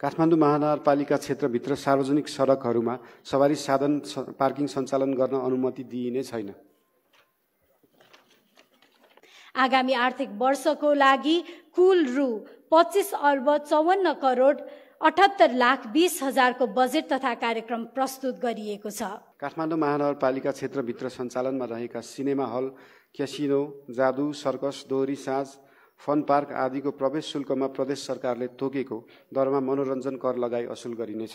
काठमाडौँ महानगरपालिका क्षेत्रभित्र सार्वजनिक सडकहरूमा सवारी साधन पार्किङ सञ्चालन गर्न अनुमति दिइने छैन आगामी आर्थिक वर्षको लागि कुल रु पच्चिस अर्ब चौवन्न करोड अठहत्तर लाख बिस हजारको बजेट तथा कार्यक्रम प्रस्तुत गरिएको छ काठमाडौँ महानगरपालिका क्षेत्रभित्र सञ्चालनमा रहेका सिनेमा हल क्यासिनो जादु सर्कस दोहोरी साँझ फन पार्क आदिको प्रवेश शुल्कमा प्रदेश सरकारले तोकेको दरमा मनोरञ्जन कर लगाई असुल गरिनेछ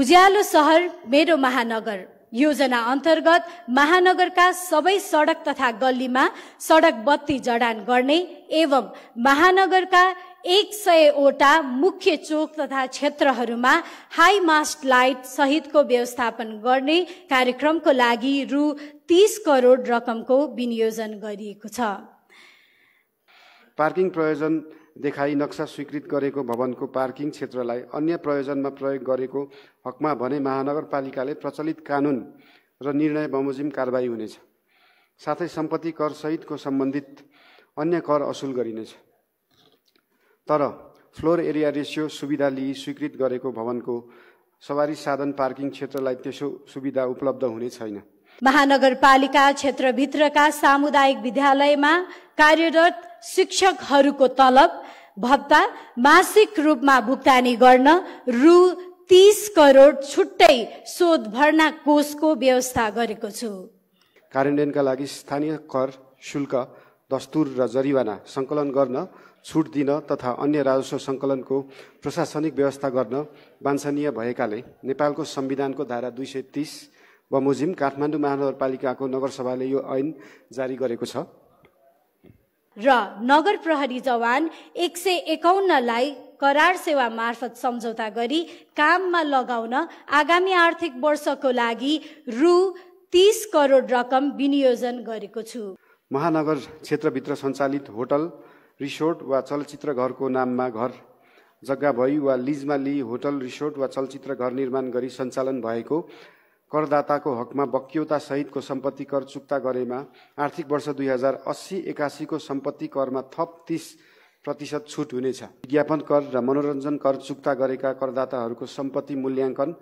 उज्यालो सहर मेरो महानगर योजना अन्तर्गत महानगरका सबै सडक तथा गल्लीमा सडक बत्ती जडान गर्ने एवं महानगरका एक सयवटा मुख्य चोक तथा क्षेत्रहरूमा हाई मास्ट लाइट सहितको व्यवस्थापन गर्ने कार्यक्रमको लागि रु तिस करोड रकमको विनियोजन गरिएको छ पार्किङ प्रयोजन देखाई नक्सा स्वीकृत गरेको भवनको पार्किङ क्षेत्रलाई अन्य प्रयोजनमा प्रयोग गरेको हकमा भने महानगरपालिकाले प्रचलित कानुन र निर्णय बमोजिम कारवाही हुनेछ साथै सम्पत्ति कर सहितको सम्बन्धित अन्य कर असुल गरिनेछ तर फ्लोर एरिया रेसियो सुविधा लिई स्वीकृत गरेको भवनको सवारी साधन पार्किङ क्षेत्रलाई त्यसो सुविधा उपलब्ध हुने छैन महानगरपालिका क्षेत्रभित्रका सामुदायिक विद्यालयमा कार्यरत शिक्षकहरूको तलब भत्ता मासिक रूपमा भुक्तानी गर्न रु तिस करोड छुट्टै शोध भर्ना कोषको व्यवस्था गरेको छु कार्यान्वयनका लागि स्थानीय कर शुल्क दस्तुर र जरिवाना सङ्कलन गर्न छुट दिन तथा अन्य राजस्व सङ्कलनको प्रशासनिक व्यवस्था गर्न वाञ्छनीय भएकाले नेपालको संविधानको धारा दुई सय तिस बमोजिम काठमाडौँ महानगरपालिकाको नगरसभाले यो ऐन जारी गरेको छ र नगर प्रहरी जवान एक सय एकाउन्नलाई करार सेवा मार्फत सम्झौता गरी काममा लगाउन आगामी आर्थिक वर्षको लागि रु तिस करोड रकम विनियोजन गरेको छु महानगर क्षेत्रभित्र सञ्चालित होटल रिसोर्ट वा चलचित्र घरको नाममा घर जग्गा भई वा लिजमा लिई होटल रिसोर्ट वा चलचित्र घर निर्माण गरी सञ्चालन भएको करदाताको हकमा बक्यौता सहितको सम्पत्ति कर चुक्ता गरेमा आर्थिक वर्ष दुई हजार अस्सी एकासीको सम्पत्ति करमा थप तिस प्रतिशत छुट हुनेछ विज्ञापन कर र मनोरञ्जन कर चुक्ता गरेका करदाताहरूको सम्पत्ति मूल्याङ्कन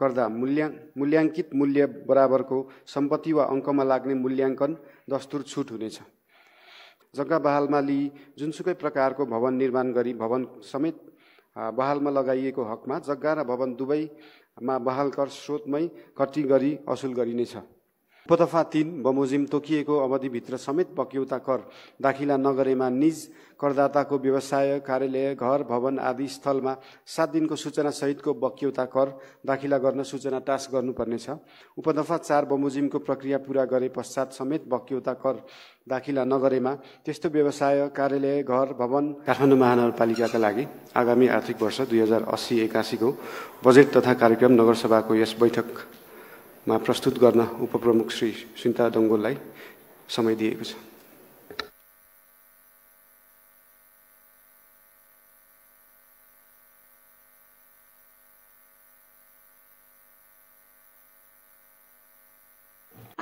गर्दा मूल्या मूल्याङ्कित मूल्य बराबरको सम्पत्ति वा अङ्कमा लाग्ने मूल्याङ्कन दस्तुर छुट हुनेछ जग्गा बहालमा लिई जुनसुकै प्रकारको भवन निर्माण गरी भवन समेत बहालमा लगाइएको हकमा जग्गा र भवन दुवै मा बहालकर स्रोतमै कटी गरी असुल गरिनेछ पोतफा तिन बमोजिम तोकिएको अवधिभित्र समेत बक्यौता कर दाखिला नगरेमा निज करदाताको व्यवसाय कार्यालय घर भवन आदि स्थलमा सात दिनको सूचनासहितको बक्यौता कर दाखिला गर्न सूचना टास्क गर्नुपर्नेछ उपदफा चार बमोजिमको प्रक्रिया पुरा गरे पश्चात समेत बक्यौता कर दाखिला नगरेमा त्यस्तो व्यवसाय कार्यालय घर भवन काठमाडौँ महानगरपालिकाका लागि आगामी आर्थिक वर्ष दुई हजार अस्सी एकासीको बजेट तथा कार्यक्रम नगरसभाको यस बैठकमा प्रस्तुत गर्न उपप्रमुख श्री सुन्ता डङ्गोललाई समय दिएको छ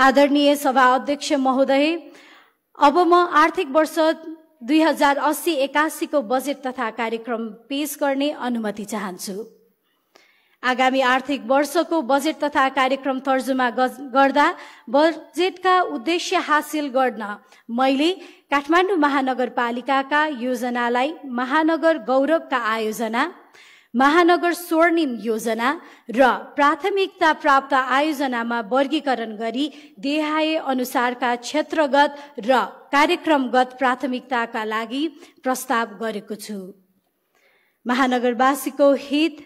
आदरणीय सभा अध्यक्ष महोदय अब म आर्थिक वर्ष दुई हजार अस्सी एकासीको बजेट तथा कार्यक्रम पेश गर्ने अनुमति चाहन्छु आगामी आर्थिक वर्षको बजेट तथा कार्यक्रम तर्जुमा गर्दा बजेटका उद्देश्य हासिल गर्न मैले काठमाडौँ महानगरपालिकाका योजनालाई महानगर गौरवका आयोजना महानगर स्वर्णिम योजना र प्राथमिकता प्राप्त आयोजनामा वर्गीकरण गरी देहाय अनुसारका क्षेत्रगत र कार्यक्रमगत प्राथमिकताका लागि प्रस्ताव गरेको छु महानगरवासीको हित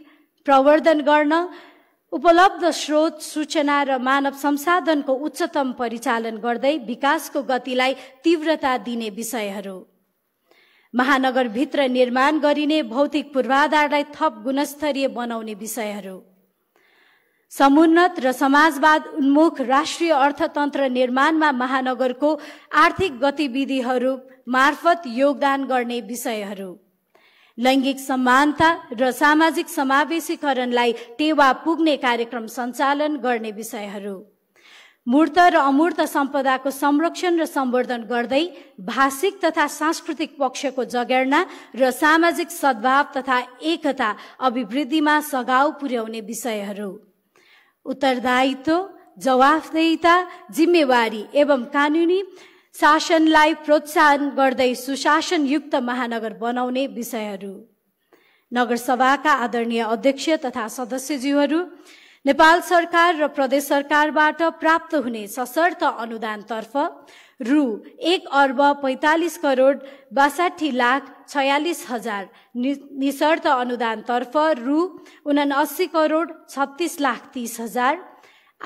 प्रवर्धन गर्न उपलब्ध स्रोत सूचना र मानव संसाधनको उच्चतम परिचालन गर्दै विकासको गतिलाई तीव्रता दिने विषयहरू महानगरभित्र निर्माण गरिने भौतिक पूर्वाधारलाई थप गुणस्तरीय बनाउने विषयहरू समुन्नत र समाजवाद उन्मुख राष्ट्रिय अर्थतन्त्र निर्माणमा महानगरको आर्थिक गतिविधिहरू मार्फत योगदान गर्ने विषयहरू लैङ्गिक समानता र सामाजिक समावेशीकरणलाई टेवा पुग्ने कार्यक्रम सञ्चालन गर्ने विषयहरू मूर्त र अमूर्त सम्पदाको संरक्षण र सम्वर्धन गर्दै भाषिक तथा सांस्कृतिक पक्षको जगेर्ना र सामाजिक सद्भाव तथा एकता अभिवृद्धिमा सघाउ पुर्याउने विषयहरू उत्तरदायित्व जवाफदेहिता जिम्मेवारी एवं कानुनी शासनलाई प्रोत्साहन गर्दै सुशासनयुक्त महानगर बनाउने विषयहरू नगरसभाका आदरणीय अध्यक्ष तथा सदस्यज्यूहरू नेपाल सरकार र प्रदेश सरकारबाट प्राप्त हुने सशर्त अनुदानतर्फ रु एक अर्ब पैँतालिस करोड बासाठी लाख छयालिस हजार नि निशर्त अनुदानतर्फ रु उनासी करोड छत्तिस लाख तिस हजार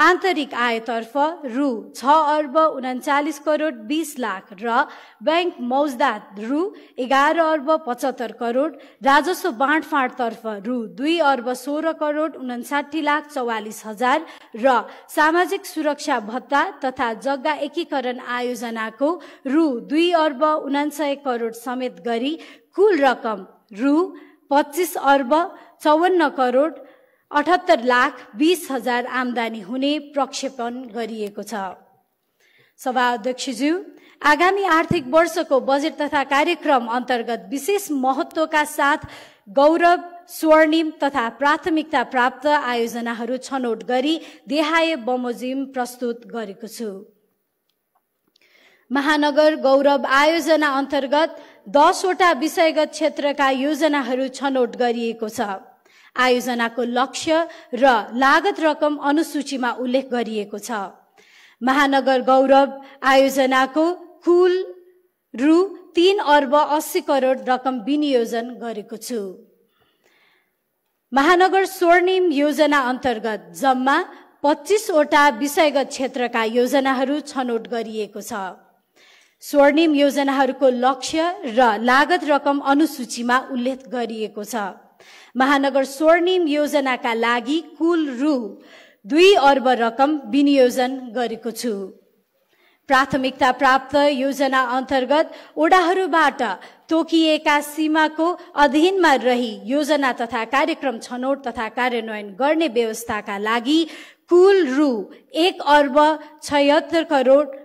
आन्तरिक आयतर्फ रु छ अर्ब उन्चालिस करोड बिस लाख र ब्याङ्क मौज्दात रु एघार अर्ब पचहत्तर करोड राजस्व बाँडफाँडतर्फ रु दुई अर्ब सोह्र करोड उन्साठी लाख चौवालिस हजार र सामाजिक सुरक्षा भत्ता तथा जग्गा एकीकरण आयोजनाको रु दुई अर्ब उनान्सय करोड समेत गरी कुल रकम रु पच्चिस अर्ब चौवन्न करोड अठहत्तर लाख बिस हजार आमदानी हुने प्रक्षेपण गरिएको छ सभा अध्यक्षज्यू आगामी आर्थिक वर्षको बजेट तथा कार्यक्रम अन्तर्गत विशेष महत्वका साथ गौरव स्वर्णिम तथा प्राथमिकता प्राप्त आयोजनाहरू छनौट गरी देहाय बमोजिम प्रस्तुत गरेको छु महानगर गौरव आयोजना अन्तर्गत दसवटा विषयगत क्षेत्रका योजनाहरू छनौट गरिएको छ आयोजनाको लक्ष्य र लागत रकम अनुसूचीमा उल्लेख गरिएको छ महानगर गौरव आयोजनाको कुल रु तिन अर्ब अस्सी करोड रकम विनियोजन गरेको छु महानगर स्वर्णिम योजना अन्तर्गत जम्मा पच्चिसवटा विषयगत क्षेत्रका योजनाहरू छनौट गरिएको छ स्वर्णिम योजनाहरूको लक्ष्य र लागत रकम अनुसूचीमा उल्लेख गरिएको छ महानगर स्वर्णिम योजनाका लागि कुल रु दुई अर्ब रकम विनियोजन गरेको छु प्राथमिकता प्राप्त योजना अन्तर्गत ओडाहरूबाट तोकिएका सीमाको अधीनमा रही योजना तथा कार्यक्रम छनौट तथा कार्यान्वयन गर्ने व्यवस्थाका लागि कुल रु एक अर्ब छयत्तर करोड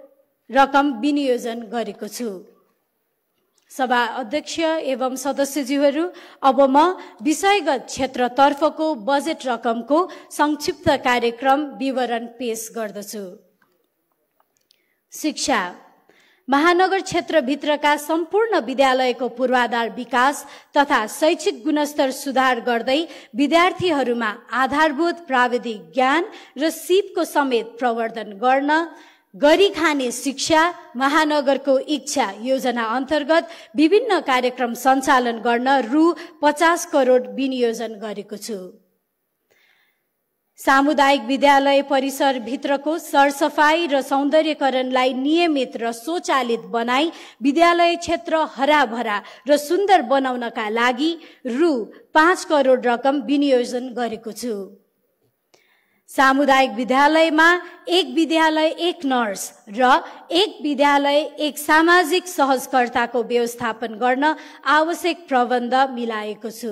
रकम विनियोजन गरेको छु सभा अध्यक्ष एवं सदस्यज्यूहरू अब म विषयगत क्षेत्रतर्फको बजेट रकमको संक्षिप्त कार्यक्रम विवरण पेश गर्दछु शिक्षा महानगर क्षेत्रभित्रका सम्पूर्ण विद्यालयको पूर्वाधार विकास तथा शैक्षिक गुणस्तर सुधार गर्दै विद्यार्थीहरूमा आधारभूत प्राविधिक ज्ञान र सिपको समेत प्रवर्धन गर्न गरी खाने शिक्षा महानगरको इच्छा योजना अन्तर्गत विभिन्न कार्यक्रम सञ्चालन गर्न रु पचास करोड विनियोजन गरेको छु सामुदायिक विद्यालय परिसरभित्रको सरसफाई र सौन्दर्यकरणलाई नियमित र स्वचालित बनाई विद्यालय क्षेत्र हराभरा र सुन्दर बनाउनका लागि रु पाँच करोड रकम विनियोजन गरेको छु सामुदायिक विद्यालयमा एक विद्यालय एक नर्स र एक विद्यालय एक सामाजिक सहजकर्ताको व्यवस्थापन गर्न आवश्यक प्रबन्ध मिलाएको छु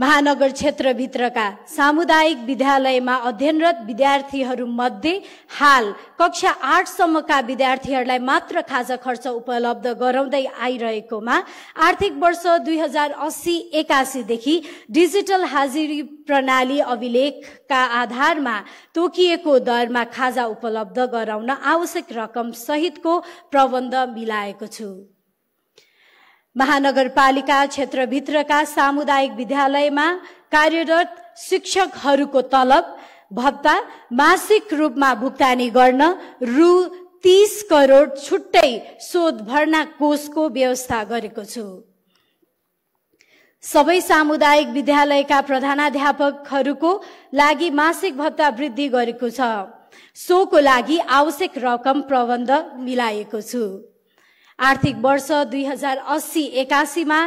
महानगर क्षेत्रभित्रका सामुदायिक विद्यालयमा अध्ययनरत विद्यार्थीहरूमध्ये हाल कक्षा आठसम्मका विद्यार्थीहरूलाई मात्र खाजा खर्च उपलब्ध गराउँदै आइरहेकोमा आर्थिक वर्ष दुई हजार अस्सी एकासीदेखि डिजिटल हाजिरी प्रणाली अभिलेखका आधारमा तोकिएको दरमा खाजा उपलब्ध गराउन आवश्यक रकम सहितको प्रबन्ध मिलाएको छु महानगरपालिका क्षेत्रभित्रका सामुदायिक विद्यालयमा कार्यरत शिक्षकहरूको तलब भत्ता मासिक रूपमा भुक्तानी गर्न रु तिस करोड छुट्टै शोध भर्ना कोषको व्यवस्था गरेको छु सबै सामुदायिक विद्यालयका प्रधानाध्यापकहरूको लागि मासिक भत्ता वृद्धि गरेको छ सोको लागि आवश्यक रकम प्रबन्ध मिलाएको छु आर्थिक वर्ष दुई हजार अस्सी एकासीमा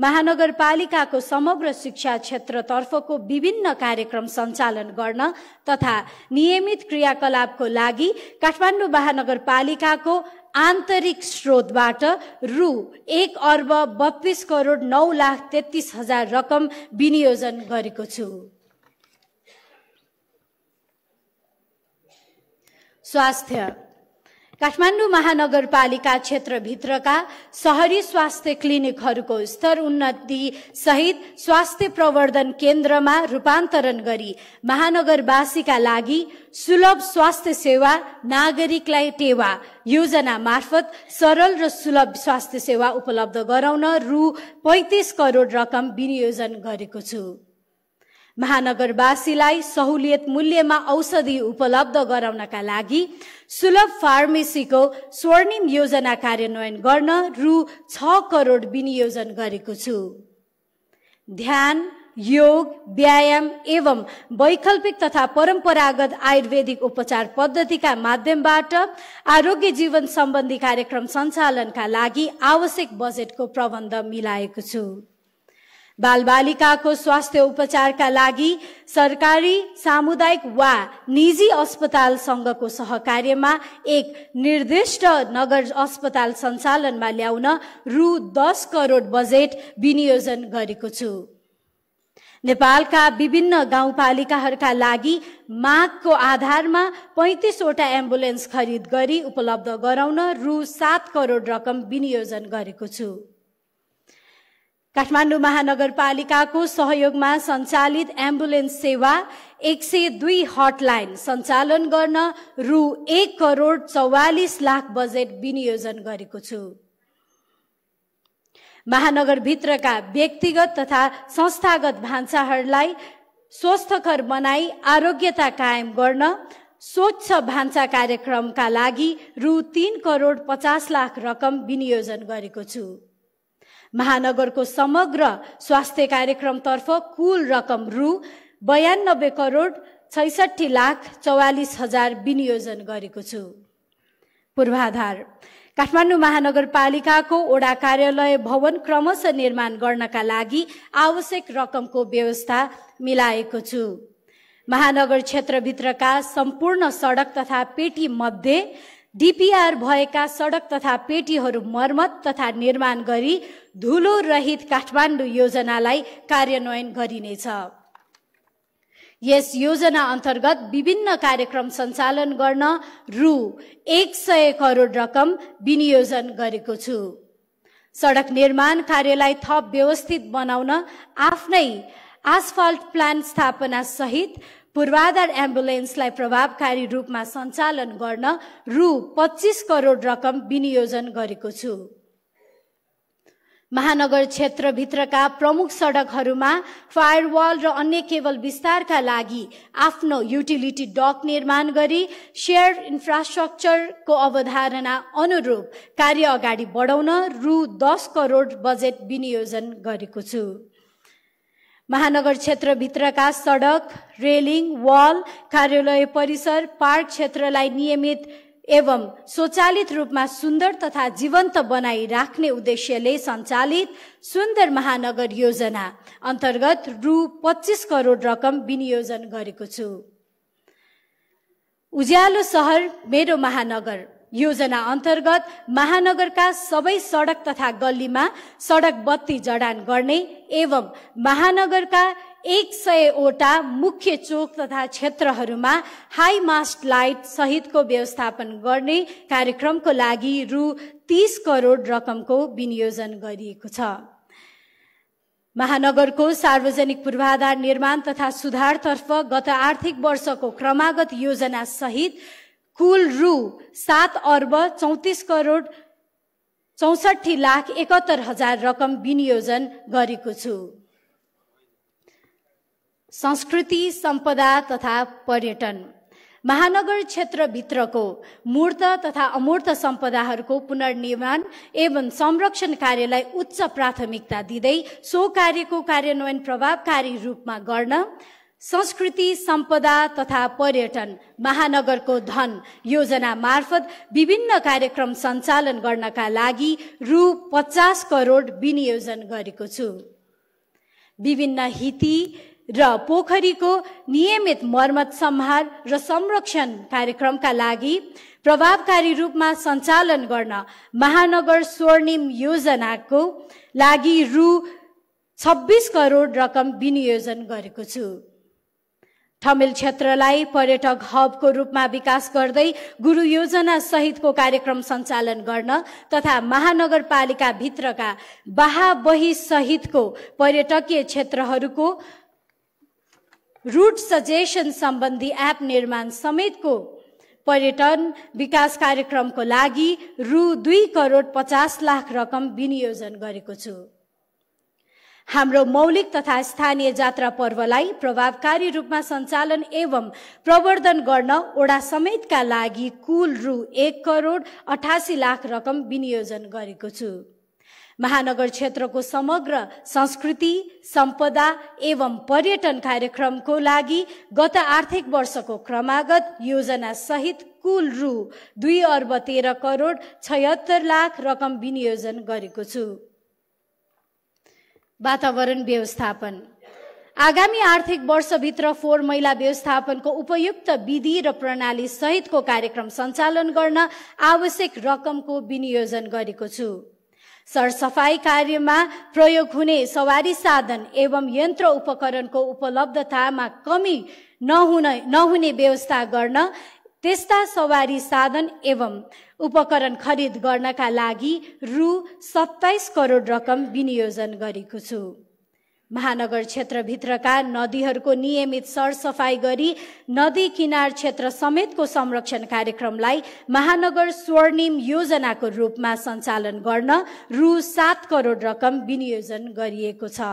महानगरपालिकाको समग्र शिक्षा क्षेत्रतर्फको विभिन्न कार्यक्रम सञ्चालन गर्न तथा नियमित क्रियाकलापको लागि काठमाडौँ महानगरपालिकाको आन्तरिक स्रोतबाट रु एक अर्ब बत्तिस करोड नौ लाख तेत्तिस हजार रकम विनियोजन गरेको छु स्वास्थ्य काठमाडौँ महानगरपालिका क्षेत्रभित्रका सहरी स्वास्थ्य क्लिनिकहरूको स्तर उन्नति सहित स्वास्थ्य प्रवर्धन केन्द्रमा रूपान्तरण गरी महानगरवासीका लागि सुलभ स्वास्थ्य सेवा नागरिकलाई टेवा योजना मार्फत सरल र सुलभ स्वास्थ्य सेवा उपलब्ध गराउन रु पैँतिस करोड रकम विनियोजन गरेको छु महानगरवासीलाई सहुलियत मूल्यमा औषधि उपलब्ध गराउनका लागि सुलभ फार्मेसीको स्वर्णिम योजना कार्यान्वयन गर्न रु छ करोड विनियोजन गरेको छु ध्यान योग व्यायाम एवं वैकल्पिक तथा परम्परागत आयुर्वेदिक उपचार पद्धतिका माध्यमबाट आरोग्य जीवन सम्बन्धी कार्यक्रम सञ्चालनका लागि आवश्यक बजेटको प्रबन्ध मिलाएको छु बालबालिकाको स्वास्थ्य उपचारका लागि सरकारी सामुदायिक वा निजी अस्पतालसँगको सहकार्यमा एक निर्दिष्ट नगर अस्पताल सञ्चालनमा ल्याउन रु दस करोड बजेट विनियोजन गरेको छु नेपालका विभिन्न गाउँपालिकाहरूका लागि मागको आधारमा पैँतिसवटा एम्बुलेन्स खरिद गरी उपलब्ध गराउन रु सात करोड रकम विनियोजन गरेको छु काठमाडौँ महानगरपालिकाको सहयोगमा सञ्चालित एम्बुलेन्स सेवा एक सय दुई हटलाइन सञ्चालन गर्न रु एक करोड चौवालिस लाख बजेट विनियोजन गरेको छु महानगरभित्रका व्यक्तिगत तथा संस्थागत भान्साहरूलाई स्वस्थकर बनाई आरोग्यता कायम गर्न स्वच्छ भान्सा कार्यक्रमका लागि रु तिन करोड पचास लाख रकम विनियोजन गरेको छु महानगरको समग्र स्वास्थ्य कार्यक्रमतर्फ कुल रकम रु बयानब्बे करोड छैसठी लाख चौवालिस हजार विनियोजन गरेको छु पूर्वाधार काठमाडौँ महानगरपालिकाको ओडा कार्यालय भवन क्रमशः निर्माण गर्नका लागि आवश्यक रकमको व्यवस्था मिलाएको छु महानगर क्षेत्रभित्रका सम्पूर्ण सडक तथा पेटी मध्ये डिपिआर भएका सडक तथा पेटीहरू मर्मत तथा निर्माण गरी धुलो रहित काठमाडौँ योजनालाई कार्यान्वयन गरिनेछ यस योजना अन्तर्गत विभिन्न कार्यक्रम सञ्चालन गर्न रु एक सय करोड रकम विनियोजन गरेको छु सडक निर्माण कार्यलाई थप व्यवस्थित बनाउन आफ्नै आसफाल्ट प्लान स्थापना सहित पूर्वाधार एम्बुलेन्सलाई प्रभावकारी रूपमा सञ्चालन गर्न रु पच्चिस करोड रकम विनियोजन गरेको छु महानगर क्षेत्रभित्रका प्रमुख सडकहरूमा फायरवाल र अन्य केवल विस्तारका लागि आफ्नो युटिलिटी डक निर्माण गरी सेयर इन्फ्रास्ट्रक्चरको अवधारणा अनुरूप कार्य अगाडि बढाउन रु दस करोड बजेट विनियोजन गरेको छु महानगर क्षेत्रभित्रका सडक रेलिङ वाल कार्यालय परिसर पार्क क्षेत्रलाई नियमित एवं स्वचालित रूपमा सुन्दर तथा जीवन्त बनाई राख्ने उद्देश्यले सञ्चालित सुन्दर महानगर योजना अन्तर्गत रु पच्चिस करोड रकम विनियोजन गरेको छु उज्यालो सहर मेरो महानगर योजना अन्तर्गत महानगरका सबै सडक तथा गल्लीमा सडक बत्ती जडान गर्ने एवं महानगरका एक सयवटा मुख्य चोक तथा क्षेत्रहरूमा हाई मास्ट लाइट सहितको व्यवस्थापन गर्ने कार्यक्रमको लागि रु तिस करोड रकमको विनियोजन गरिएको छ महानगरको सार्वजनिक पूर्वाधार निर्माण तथा सुधारतर्फ गत आर्थिक वर्षको क्रमागत योजना सहित कुल रु सात अर्ब चौतिस करोड चौसठी लाख एकहत्तर हजार रकम विनियोजन गरेको छु संस्कृति सम्पदा तथा पर्यटन महानगर क्षेत्रभित्रको मूर्त तथा अमूर्त सम्पदाहरूको पुनर्निर्माण एवं संरक्षण कार्यलाई उच्च प्राथमिकता दिँदै सो कार्यको कार्यान्वयन प्रभावकारी रूपमा गर्न संस्कृति सम्पदा तथा पर्यटन महानगरको धन योजना मार्फत विभिन्न कार्यक्रम सञ्चालन गर्नका लागि रु पचास करोड विनियोजन गरेको छु विभिन्न हिती र पोखरीको नियमित मर्मत सम्हार र संरक्षण कार्यक्रमका लागि प्रभावकारी रूपमा सञ्चालन गर्न महानगर स्वर्णिम योजनाको लागि रु छब्बिस करोड रकम विनियोजन गरेको छु ठमेल क्षेत्रलाई पर्यटक हबको रूपमा विकास गर्दै गुरु योजना सहितको कार्यक्रम सञ्चालन गर्न तथा महानगरपालिकाभित्रका बाहाबही सहितको पर्यटकीय क्षेत्रहरूको रुट सजेसन सम्बन्धी एप निर्माण समेतको पर्यटन विकास कार्यक्रमको लागि रु दुई करोड पचास लाख रकम विनियोजन गरेको छु हाम्रो मौलिक तथा स्थानीय जात्रा पर्वलाई प्रभावकारी रूपमा सञ्चालन एवं प्रवर्धन गर्न ओडा समेतका लागि कुल रु एक करोड अठासी लाख रकम विनियोजन गरेको छु महानगर क्षेत्रको समग्र संस्कृति सम्पदा एवं पर्यटन कार्यक्रमको लागि गत आर्थिक वर्षको क्रमागत योजना सहित कुल रु दुई अर्ब तेह्र करोड छयत्तर लाख रकम विनियोजन गरेको छु वातावरण व्यवस्थापन आगामी आर्थिक वर्षभित्र फोहोर मैला व्यवस्थापनको उपयुक्त विधि र प्रणाली सहितको कार्यक्रम सञ्चालन गर्न आवश्यक रकमको विनियोजन गरेको छु सरसफाई कार्यमा प्रयोग हुने सवारी साधन एवं यन्त्र उपकरणको उपलब्धतामा कमी नहुने व्यवस्था गर्न त्यस्ता सवारी साधन एवं उपकरण खरिद गर्नका लागि रु सत्ताइस करोड रकम विनियोजन गरेको छु महानगर क्षेत्रभित्रका नदीहरूको नियमित सरसफाई गरी नदी किनार क्षेत्र समेतको संरक्षण कार्यक्रमलाई महानगर स्वर्णिम योजनाको रूपमा सञ्चालन गर्न रु सात करोड रकम विनियोजन गरिएको छ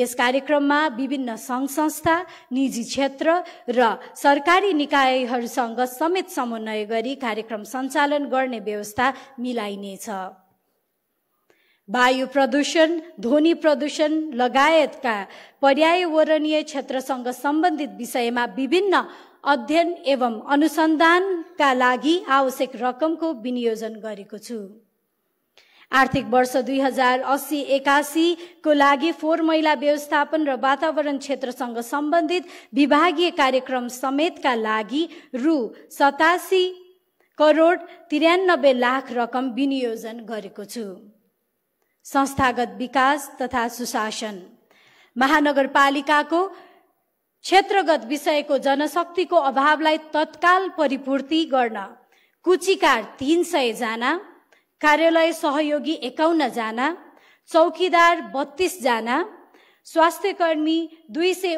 यस कार्यक्रममा विभिन्न सङ्घ संस्था निजी क्षेत्र र सरकारी निकायहरूसँग समेत समन्वय गरी कार्यक्रम सञ्चालन गर्ने व्यवस्था मिलाइनेछ वायु प्रदूषण ध्वनि प्रदूषण लगायतका पर्यावरणीय क्षेत्रसँग सम्बन्धित विषयमा विभिन्न अध्ययन एवं अनुसन्धानका लागि आवश्यक रकमको विनियोजन गरेको छु आर्थिक वर्ष दुई हजार अस्सी एकासीको लागि फोहोर मैला व्यवस्थापन र वातावरण क्षेत्रसँग सम्बन्धित विभागीय कार्यक्रम समेतका लागि रु सतासी करोड तिरानब्बे लाख रकम विनियोजन गरेको छु संस्थागत विकास तथा सुशासन महानगरपालिकाको क्षेत्रगत विषयको जनशक्तिको अभावलाई तत्काल परिपूर्ति गर्न कुचिकार तिन जना कार्यालय सहयोगी जना चौकीदार बत्तिसजना स्वास्थ्यकर्मी दुई सय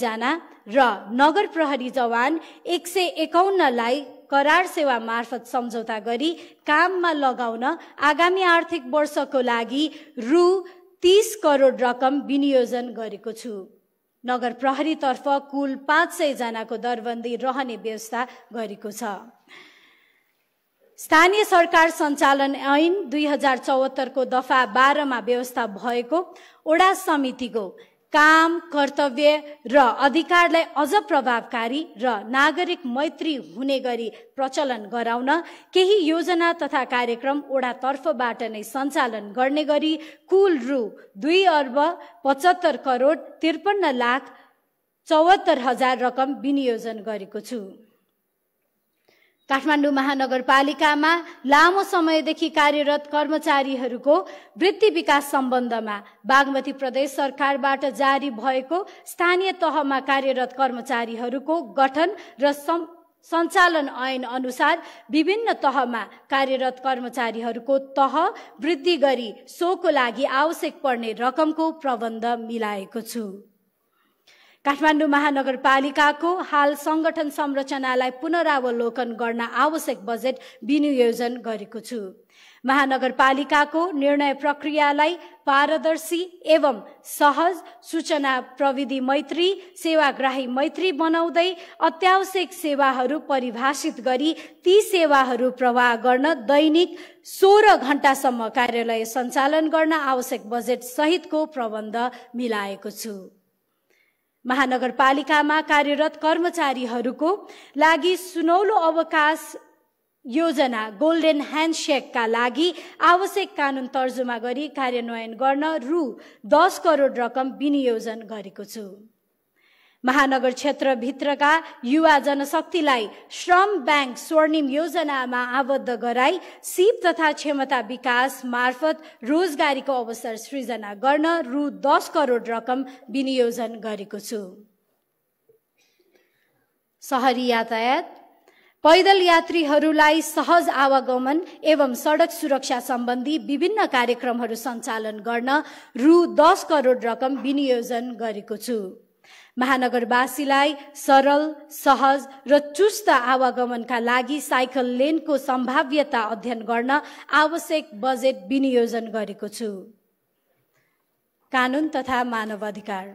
जना र नगर प्रहरी जवान एक सय एकाउन्नलाई करार सेवा मार्फत सम्झौता गरी काममा लगाउन आगामी आर्थिक वर्षको लागि रु तिस करोड रकम विनियोजन गरेको छु नगर प्रहरीतर्फ कुल पाँच सयजनाको दरबन्दी रहने व्यवस्था गरेको छ स्थानीय सरकार सञ्चालन ऐन दुई हजार चौहत्तरको दफा बाह्रमा व्यवस्था भएको ओडा समितिको काम कर्तव्य र अधिकारलाई अझ प्रभावकारी र नागरिक मैत्री हुने गरी प्रचलन गराउन केही योजना तथा कार्यक्रम ओडातर्फबाट नै सञ्चालन गर्ने गरी कुल रु दुई अर्ब पचहत्तर करोड त्रिपन्न लाख चौहत्तर हजार रकम विनियोजन गरेको छु काठमाडौँ महानगरपालिकामा लामो समयदेखि कार्यरत कर्मचारीहरूको वृत्ति विकास सम्बन्धमा बागमती प्रदेश सरकारबाट जारी भएको स्थानीय तहमा कार्यरत कर्मचारीहरूको गठन र सञ्चालन ऐन अनुसार विभिन्न तहमा कार्यरत कर्मचारीहरूको तह वृद्धि गरी सोको लागि आवश्यक पर्ने रकमको प्रबन्ध मिलाएको छु काठमाडौँ महानगरपालिकाको हाल सङ्गठन संरचनालाई पुनरावलोकन गर्न आवश्यक बजेट विनियोजन गरेको छु महानगरपालिकाको निर्णय प्रक्रियालाई पारदर्शी एवं सहज सूचना प्रविधि मैत्री सेवाग्राही मैत्री बनाउँदै अत्यावश्यक सेवाहरू परिभाषित गरी ती सेवाहरू प्रवाह गर्न दैनिक सोह्र घण्टासम्म कार्यालय सञ्चालन गर्न आवश्यक बजेट सहितको प्रबन्ध मिलाएको छु महानगरपालिकामा कार्यरत कर्मचारीहरूको लागि सुनौलो अवकाश योजना गोल्डेन ह्यान्डसेकका लागि आवश्यक कानुन तर्जुमा गरी कार्यान्वयन गर्न रु दस करोड रकम विनियोजन गरेको छु महानगर क्षेत्रभित्रका युवा जनशक्तिलाई श्रम ब्याङ्क स्वर्णिम योजनामा आबद्ध गराई सिप तथा क्षमता विकास मार्फत रोजगारीको अवसर सृजना गर्न रु दस करोड रकम विनियोजन गरेको छु सहरी यातायात पैदल यात्रीहरूलाई सहज आवागमन एवं सडक सुरक्षा सम्बन्धी विभिन्न कार्यक्रमहरू सञ्चालन गर्न रु दस करोड रकम विनियोजन गरेको छु महानगरवासीलाई सरल सहज र चुस्त आवागमनका लागि साइकल लेनको सम्भाव्यता अध्ययन गर्न आवश्यक बजेट विनियोजन गरेको छु कानुन तथा मानव अधिकार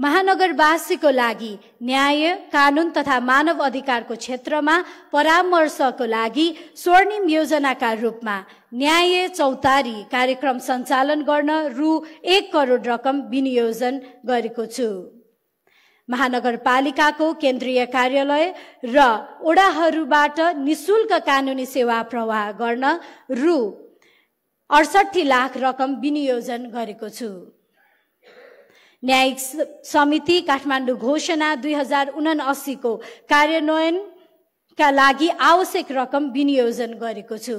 महानगरवासीको लागि न्याय कानुन तथा मानव अधिकारको क्षेत्रमा परामर्शको लागि स्वर्णिम योजनाका रूपमा न्याय चौतारी कार्यक्रम सञ्चालन गर्न रु एक करोड रकम विनियोजन गरेको छु महानगरपालिकाको केन्द्रीय कार्यालय र ओडाहरूबाट निशुल्क कानुनी सेवा प्रवाह गर्न रु अडसठी लाख रकम विनियोजन गरेको छु न्यायिक समिति काठमाडौँ घोषणा दुई हजार उनासीको कार्यान्वयनका लागि आवश्यक रकम विनियोजन गरेको छु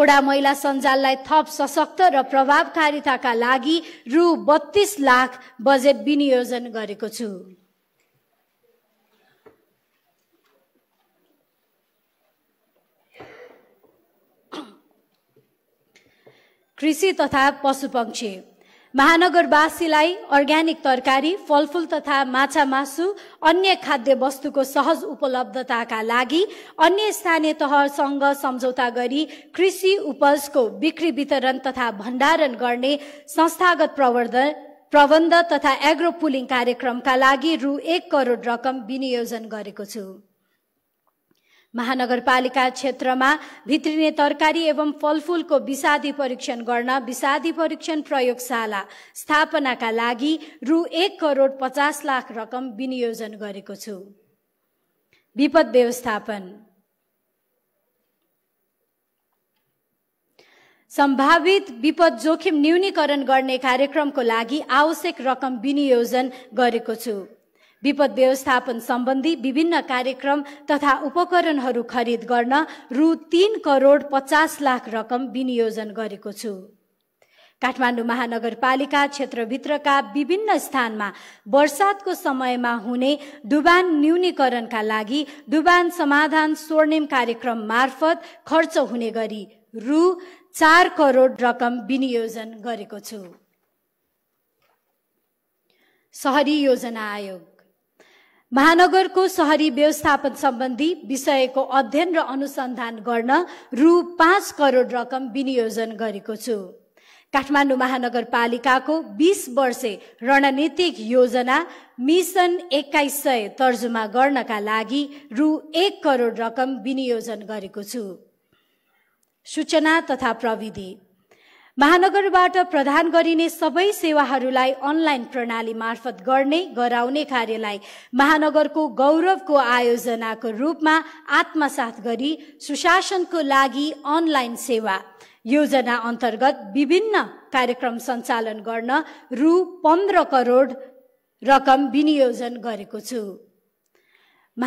ओडा महिला सञ्जाललाई थप सशक्त र प्रभावकारिताका लागि रु बत्तीस लाख बजेट विनियोजन गरेको छु कृषि तथा पशुपक्षी महानगरवासीलाई अर्ग्यानिक तरकारी फलफुल तथा माछा मासु अन्य खाद्य वस्तुको सहज उपलब्धताका लागि अन्य स्थानीय तहसँग सम्झौता गरी कृषि उपजको बिक्री वितरण तथा भण्डारण गर्ने संस्थागत प्रवर्धन प्रबन्ध तथा एग्रो पुलिङ कार्यक्रमका लागि रु एक करोड रकम विनियोजन गरेको छु महानगरपालिका क्षेत्रमा भित्रिने तरकारी एवं फलफुलको विषादी परीक्षण गर्न विषादी परीक्षण प्रयोगशाला स्थापनाका लागि रु एक करोड पचास लाख रकम विनियोजन गरेको छु विपद व्यवस्थापन सम्भावित विपद जोखिम न्यूनीकरण गर्ने कार्यक्रमको लागि आवश्यक रकम विनियोजन गरेको छु विपद व्यवस्थापन सम्बन्धी विभिन्न कार्यक्रम तथा उपकरणहरू खरिद गर्न रु तिन करोड पचास लाख रकम विनियोजन गरेको छु काठमाडौँ महानगरपालिका क्षेत्रभित्रका विभिन्न स्थानमा वर्षातको समयमा हुने डुबान न्यूनीकरणका लागि डुबान समाधान स्वर्णिम कार्यक्रम मार्फत खर्च हुने गरी रु चार करोड रकम विनियोजन गरेको छु सहरी योजना आयोग महानगरको सहरी व्यवस्थापन सम्बन्धी विषयको अध्ययन र अनुसन्धान गर्न रु पाँच करोड रकम विनियोजन गरेको छु काठमाडौँ महानगरपालिकाको बिस वर्षे रणनीतिक योजना मिसन एक्काइस सय तर्जुमा गर्नका लागि रु एक करोड रकम विनियोजन गरेको छु सूचना तथा प्रविधि महानगरबाट प्रदान गरिने सबै सेवाहरूलाई अनलाइन प्रणाली मार्फत गर्ने गराउने कार्यलाई महानगरको गौरवको आयोजनाको रूपमा आत्मसात गरी सुशासनको लागि अनलाइन सेवा योजना अन्तर्गत विभिन्न कार्यक्रम सञ्चालन गर्न रु पन्ध्र करोड रकम विनियोजन गरेको छु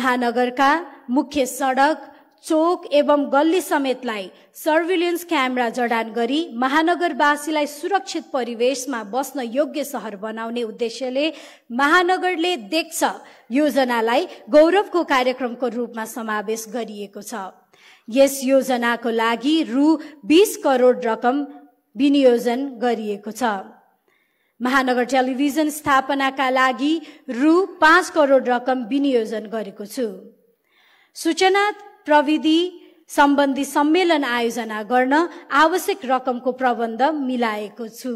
महानगरका मुख्य सडक चोक एवं गल्ली समेतलाई सर्भिलेन्स क्यामेरा जडान गरी महानगरवासीलाई सुरक्षित परिवेशमा बस्न योग्य सहर बनाउने उद्देश्यले महानगरले देख्छ योजनालाई गौरवको कार्यक्रमको रूपमा समावेश गरिएको छ यस योजनाको लागि रु बिस करोड रकम विनियोजन गरिएको छ महानगर टेलिभिजन स्थापनाका लागि रु पाँच करोड रकम विनियोजन गरेको छु सूचना प्रविधि सम्बन्धी सम्मेलन आयोजना गर्न आवश्यक रकमको प्रबन्ध मिलाएको छु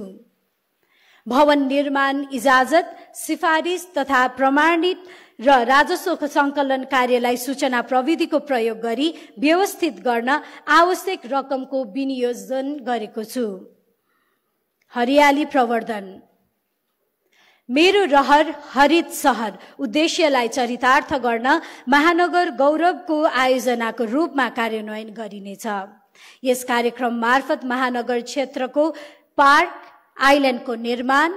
भवन निर्माण इजाजत सिफारिस तथा प्रमाणित र राजस्व संकलन कार्यलाई सूचना प्रविधिको प्रयोग गरी व्यवस्थित गर्न आवश्यक रकमको विनियोजन गरेको छु हरियाली प्रवर्धन मेरो रहर हरित सहर उद्देश्यलाई चरितार्थ गर्न महानगर गौरवको आयोजनाको रूपमा कार्यान्वयन गरिनेछ यस कार्यक्रम मार्फत महानगर क्षेत्रको पार्क आइल्यान्डको निर्माण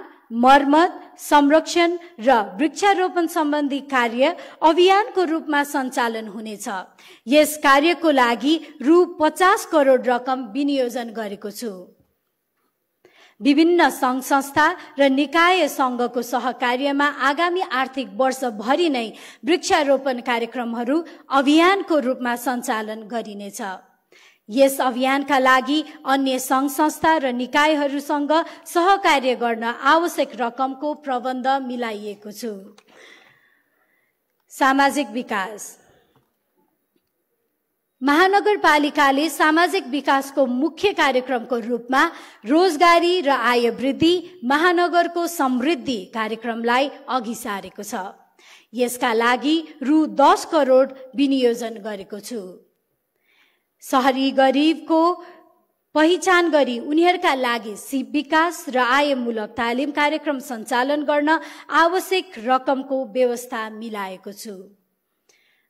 मर्मत संरक्षण र वृक्षारोपण सम्बन्धी कार्य अभियानको रूपमा सञ्चालन हुनेछ यस कार्यको लागि रु पचास करोड रकम विनियोजन गरेको छु विभिन्न सङ्घ संस्था र निकाय संघको सहकार्यमा आगामी आर्थिक वर्षभरि नै वृक्षारोपण कार्यक्रमहरू अभियानको रूपमा सञ्चालन गरिनेछ यस अभियानका लागि अन्य सङ्घ संस्था र निकायहरूसँग सहकार्य गर्न आवश्यक रकमको प्रबन्ध मिलाइएको छु सामाजिक विकास महानगरपालिकाले सामाजिक विकासको मुख्य कार्यक्रमको रूपमा रोजगारी र आय वृद्धि महानगरको समृद्धि कार्यक्रमलाई अघि सारेको छ यसका लागि रु दस करोड विनियोजन गरेको छु सहरी गरिबको पहिचान गरी उनीहरूका लागि सिप विकास र आयमूलक तालिम कार्यक्रम सञ्चालन गर्न आवश्यक रकमको व्यवस्था मिलाएको छु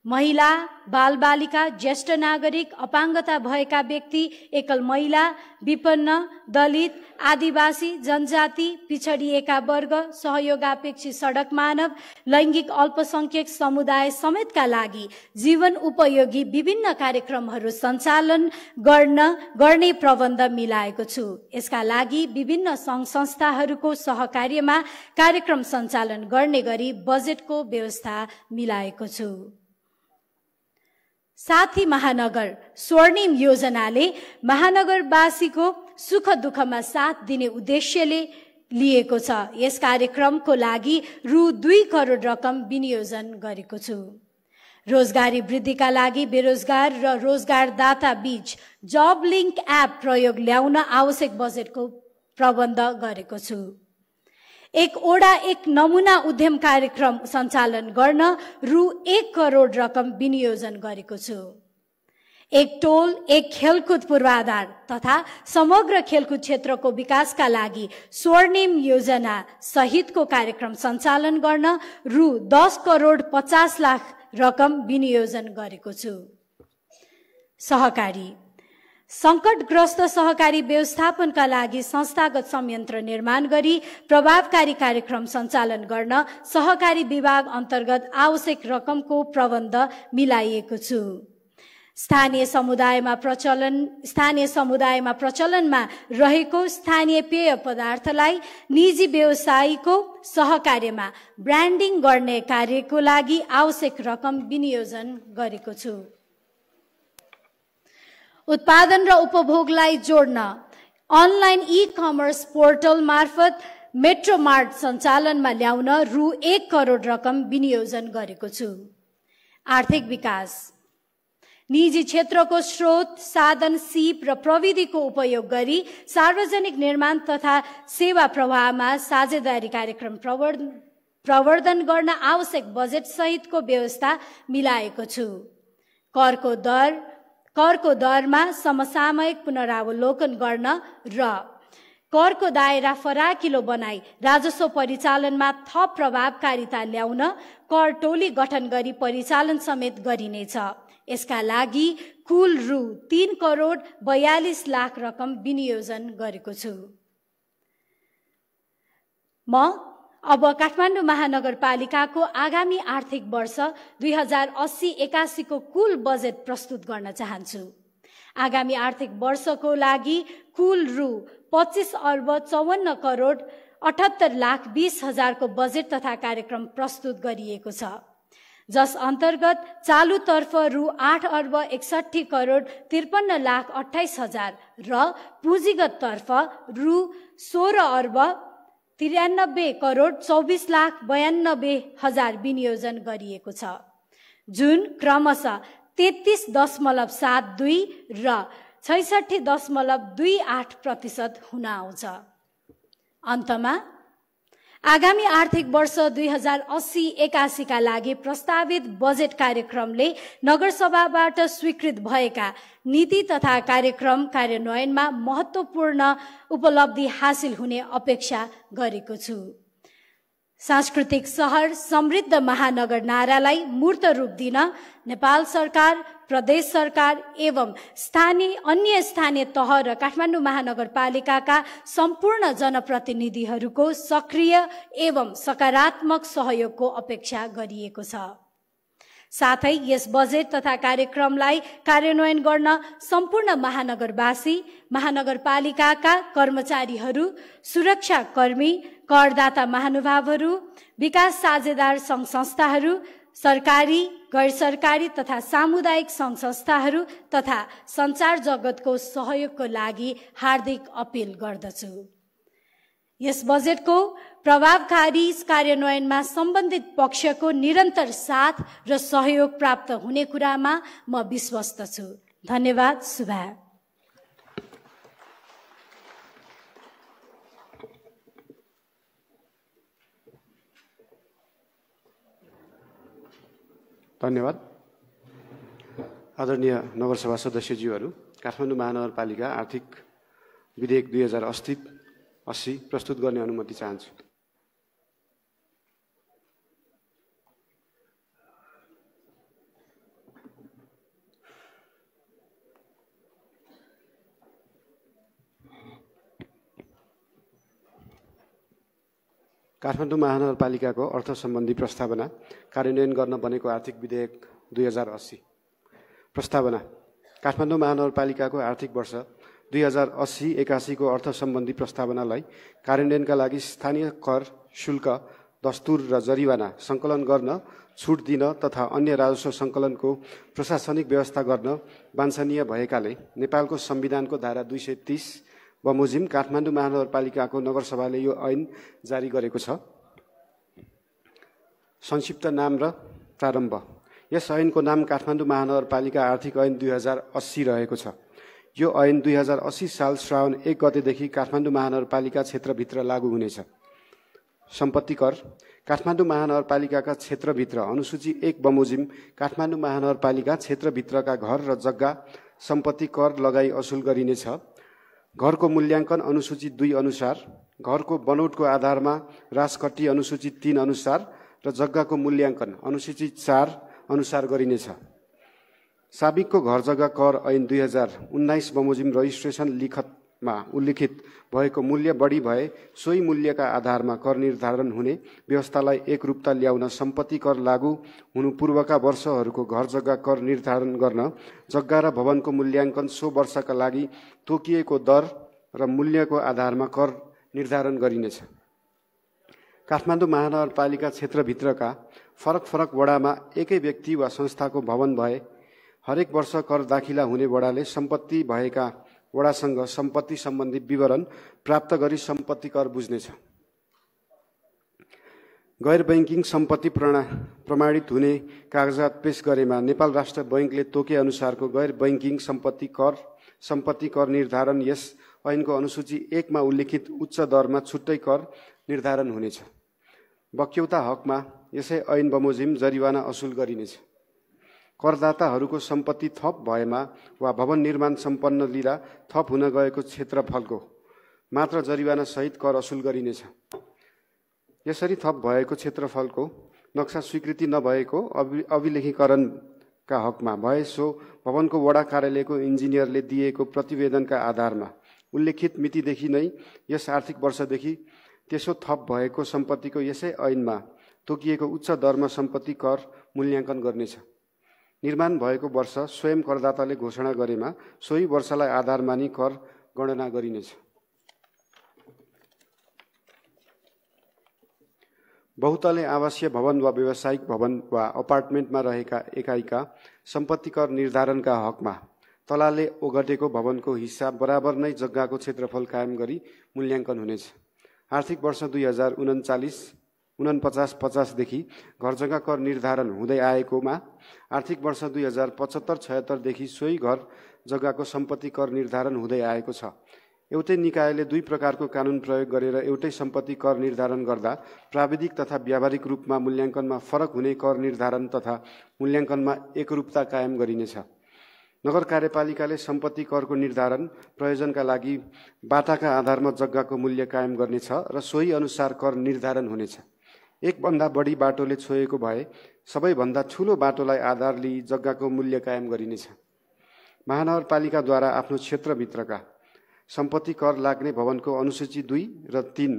महिला बालबालिका ज्येष्ठ नागरिक अपाङ्गता भएका व्यक्ति एकल महिला विपन्न दलित आदिवासी जनजाति पिछडिएका वर्ग सहयोगापेक्षी सडक मानव लैङ्गिक अल्पसङ्ख्यक समुदाय समेतका लागि जीवन उपयोगी विभिन्न कार्यक्रमहरू सञ्चालन गर्न गर्ने प्रबन्ध मिलाएको छु यसका लागि विभिन्न सङ्घ संस्थाहरूको सहकार्यमा कार्यक्रम सञ्चालन गर्ने गरी बजेटको व्यवस्था मिलाएको छु साथी महानगर स्वर्णिम योजनाले महानगरवासीको सुख दुःखमा साथ दिने उद्देश्यले लिएको छ यस कार्यक्रमको लागि रु दुई करोड रकम विनियोजन गरेको छु रोजगारी वृद्धिका लागि बेरोजगार र रोजगारदाता बीच जब लिङ्क एप प्रयोग ल्याउन आवश्यक बजेटको प्रबन्ध गरेको छु एक ओडा एक नमुना उद्यम कार्यक्रम सञ्चालन गर्न रु एक करोड रकम विनियोजन गरेको छु एक टोल एक खेलकुद पूर्वाधार तथा समग्र खेलकुद क्षेत्रको विकासका लागि स्वर्णिम योजना सहितको कार्यक्रम सञ्चालन गर्न रु दस करोड पचास लाख रकम विनियोजन गरेको छु सहकारी सङ्कटग्रस्त सहकारी व्यवस्थापनका लागि संस्थागत संयन्त्र निर्माण गरी प्रभावकारी कार्यक्रम सञ्चालन गर्न सहकारी विभाग अन्तर्गत आवश्यक रकमको प्रबन्ध मिलाइएको छु स्थानीय समुदायमा प्रचलन स्थानीय समुदायमा प्रचलनमा रहेको स्थानीय पेय पदार्थलाई निजी व्यवसायीको सहकार्यमा ब्रान्डिङ गर्ने कार्यको लागि आवश्यक रकम विनियोजन गरेको छु उत्पादन र उपभोगलाई जोड्न अनलाइन ई कमर्स पोर्टल मार्फत मेट्रो मार्ट सञ्चालनमा ल्याउन रु एक करोड रकम विनियोजन गरेको छु आर्थिक विकास निजी क्षेत्रको स्रोत साधन सिप र प्रविधिको उपयोग गरी सार्वजनिक निर्माण तथा सेवा प्रवाहमा साझेदारी कार्यक्रम प्रवर्धन प्रवर्धन गर्न आवश्यक बजेट सहितको व्यवस्था मिलाएको छु करको दर करको दरमा समसामयिक पुनरावलोकन गर्न र करको दायरा फराकिलो बनाई राजस्व परिचालनमा थप प्रभावकारिता ल्याउन कर टोली गठन गरी परिचालन समेत गरिनेछ यसका लागि कुल रु तीन करोड बयालिस लाख रकम विनियोजन गरेको छु म अब काठमाडौँ महानगरपालिकाको आगामी आर्थिक वर्ष दुई हजार अस्सी एकासीको कुल बजेट प्रस्तुत गर्न चाहन्छु आगामी आर्थिक वर्षको लागि कुल रु पच्चिस अर्ब चौवन्न करोड अठहत्तर लाख बिस हजारको बजेट तथा कार्यक्रम प्रस्तुत गरिएको छ जस अन्तर्गत चालुतर्फ रु आठ अर्ब एकसट्ठी करोड त्रिपन्न लाख अठाइस हजार र पुँजीगत तर्फ रु सोह्र अर्ब त्रियानब्बे करोड चौबिस लाख बयानब्बे हजार विनियोजन गरिएको छ जुन क्रमशः तेत्तिस दशमलव सात दुई र छैसठी दशमलव दुई आठ प्रतिशत हुन आउँछ अन्तमा आगामी आर्थिक वर्ष दुई हजार अस्सी एकासीका लागि प्रस्तावित बजेट कार्यक्रमले नगरसभाबाट स्वीकृत भएका नीति तथा कार्यक्रम कार्यान्वयनमा महत्त्वपूर्ण उपलब्धि हासिल हुने अपेक्षा गरेको छु सांस्कृतिक सहर समृद्ध महानगर नारालाई मूर्त रूप दिन नेपाल सरकार प्रदेश सरकार एवं स्थानीय अन्य स्थानीय तह र काठमाडौँ महानगरपालिकाका सम्पूर्ण जनप्रतिनिधिहरूको सक्रिय एवं सकारात्मक सहयोगको अपेक्षा गरिएको छ साथै यस बजेट तथा कार्यक्रमलाई कार्यान्वयन गर्न सम्पूर्ण महानगरवासी महानगरपालिकाका कर्मचारीहरू सुरक्षाकर्मी करदाता महानुभावहरू विकास साझेदार सङ्घ संस्थाहरू सरकारी गैर सरकारी तथा सामुदायिक सङ्घ संस्थाहरू तथा सञ्चार जगतको सहयोगको लागि हार्दिक अपिल गर्दछु यस बजेटको प्रभावकारी कार्यान्वयनमा सम्बन्धित पक्षको निरन्तर साथ र सहयोग प्राप्त हुने कुरामा म विश्वस्त छु धन्यवाद शुभा धन्यवाद आदरणीय नगरसभा सदस्यज्यूहरू काठमाडौँ महानगरपालिका आर्थिक विधेयक दुई हजार अस्ति अस्सी प्रस्तुत गर्ने अनुमति चाहन्छु काठमाडौँ महानगरपालिकाको अर्थ सम्बन्धी प्रस्तावना कार्यान्वयन गर्न बनेको आर्थिक विधेयक दुई हजार अस्सी प्रस्तावना काठमाडौँ महानगरपालिकाको आर्थिक वर्ष दुई हजार अस्सी एकासीको अर्थ सम्बन्धी प्रस्तावनालाई कार्यान्वयनका लागि स्थानीय कर शुल्क दस्तुर र जरिवाना सङ्कलन गर्न छुट दिन तथा अन्य राजस्व सङ्कलनको प्रशासनिक व्यवस्था गर्न वाञ्छनीय भएकाले नेपालको संविधानको धारा दुई सय तिस बमोजिम काठमाडौँ महानगरपालिकाको नगरसभाले यो ऐन जारी गरेको छ संक्षिप्त नाम र प्रारम्भ यस ऐनको नाम काठमाडौँ महानगरपालिका आर्थिक ऐन दुई हजार अस्सी रहेको छ यो ऐन दुई हजार अस्सी साल श्रावण एक गतेदेखि काठमाडौँ महानगरपालिका क्षेत्रभित्र लागू हुनेछ सम्पत्ति कर काठमाडौँ महानगरपालिकाका क्षेत्रभित्र अनुसूची एक बमोजिम काठमाडौँ महानगरपालिका क्षेत्रभित्रका घर र जग्गा सम्पत्ति कर लगाई असुल गरिनेछ घरको मूल्याङ्कन अनुसूचित दुई अनुसार घरको बनौटको आधारमा रासकट्टी अनुसूचित तिन अनुसार र जग्गाको मूल्याङ्कन अनुसूचित चार अनुसार गरिनेछ साबिकको घर जग्गा कर ऐन दुई हजार उन्नाइस बमोजिम रजिस्ट्रेसन लिखत मा उल्लेखित भएको मूल्य बढी भए सोही मूल्यका आधारमा कर निर्धारण हुने व्यवस्थालाई एकरूपता ल्याउन सम्पत्ति कर लागू हुनु पूर्वका वर्षहरूको घर जग्गा कर निर्धारण गर्न जग्गा र भवनको मूल्याङ्कन सो वर्षका लागि तोकिएको दर र मूल्यको आधारमा कर निर्धारण गरिनेछ काठमाडौँ महानगरपालिका क्षेत्रभित्रका फरक फरक वडामा एकै व्यक्ति वा संस्थाको भवन भए हरेक वर्ष कर दाखिला हुने वडाले सम्पत्ति भएका वडासँग सम्पत्ति सम्बन्धी विवरण प्राप्त गरी सम्पत्ति कर बुझ्नेछ गैर ब्याङ्किङ सम्पत्ति प्रणा प्रमाणित हुने कागजात पेश गरेमा नेपाल राष्ट्र बैङ्कले तोके अनुसारको गैर बैङ्किङ सम्पत्ति कर सम्पत्ति कर निर्धारण यस ऐनको अनुसूची एकमा उल्लेखित उच्च दरमा छुट्टै कर निर्धारण हुनेछ बक्यौता हकमा यसै ऐन बमोजिम जरिवाना असुल गरिनेछ करदाताहरूको सम्पत्ति थप भएमा वा भवन निर्माण सम्पन्न लिँदा थप हुन गएको क्षेत्रफलको मात्र जरिवानासहित कर असुल गरिनेछ यसरी थप भएको क्षेत्रफलको नक्सा स्वीकृति नभएको अभि अभिलेखीकरणका हकमा भए सो भवनको वडा कार्यालयको इन्जिनियरले दिएको प्रतिवेदनका आधारमा उल्लेखित मितिदेखि नै यस आर्थिक वर्षदेखि त्यसो थप भएको सम्पत्तिको यसै ऐनमा तोकिएको उच्च दरमा सम्पत्ति कर मूल्याङ्कन गर्नेछ निर्माण भएको वर्ष स्वयं करदाताले घोषणा गरेमा सोही वर्षलाई आधार मानि कर गणना गरिनेछ बहुतले आवासीय भवन वा व्यावसायिक भवन वा अपार्टमेन्टमा रहेका एकाइका सम्पत्ति कर निर्धारणका हकमा तलाले ओगटेको भवनको हिस्सा बराबर नै जग्गाको क्षेत्रफल कायम गरी मूल्याङ्कन हुनेछ आर्थिक वर्ष दुई हजार उन्चालिस उनापचास पचासदेखि घर जग्गा कर निर्धारण हुँदै आएकोमा आर्थिक वर्ष दुई हजार पचहत्तर छयत्तरदेखि सोही घर जग्गाको सम्पत्ति कर निर्धारण हुँदै आएको छ एउटै निकायले दुई प्रकारको कानुन प्रयोग गरेर एउटै सम्पत्ति कर निर्धारण गर्दा प्राविधिक तथा व्यावहारिक रूपमा मूल्याङ्कनमा फरक हुने कर निर्धारण तथा मूल्याङ्कनमा एकरूपता कायम गरिनेछ नगर कार्यपालिकाले सम्पत्ति करको निर्धारण प्रयोजनका लागि बाटाका आधारमा जग्गाको मूल्य कायम गर्नेछ र सोही अनुसार कर निर्धारण हुनेछ एकभन्दा बढी बाटोले छोएको भए सबैभन्दा ठुलो बाटोलाई आधार लिई जग्गाको मूल्य कायम गरिनेछ महानगरपालिकाद्वारा आफ्नो क्षेत्रभित्रका सम्पत्ति कर लाग्ने भवनको अनुसूची दुई र तिन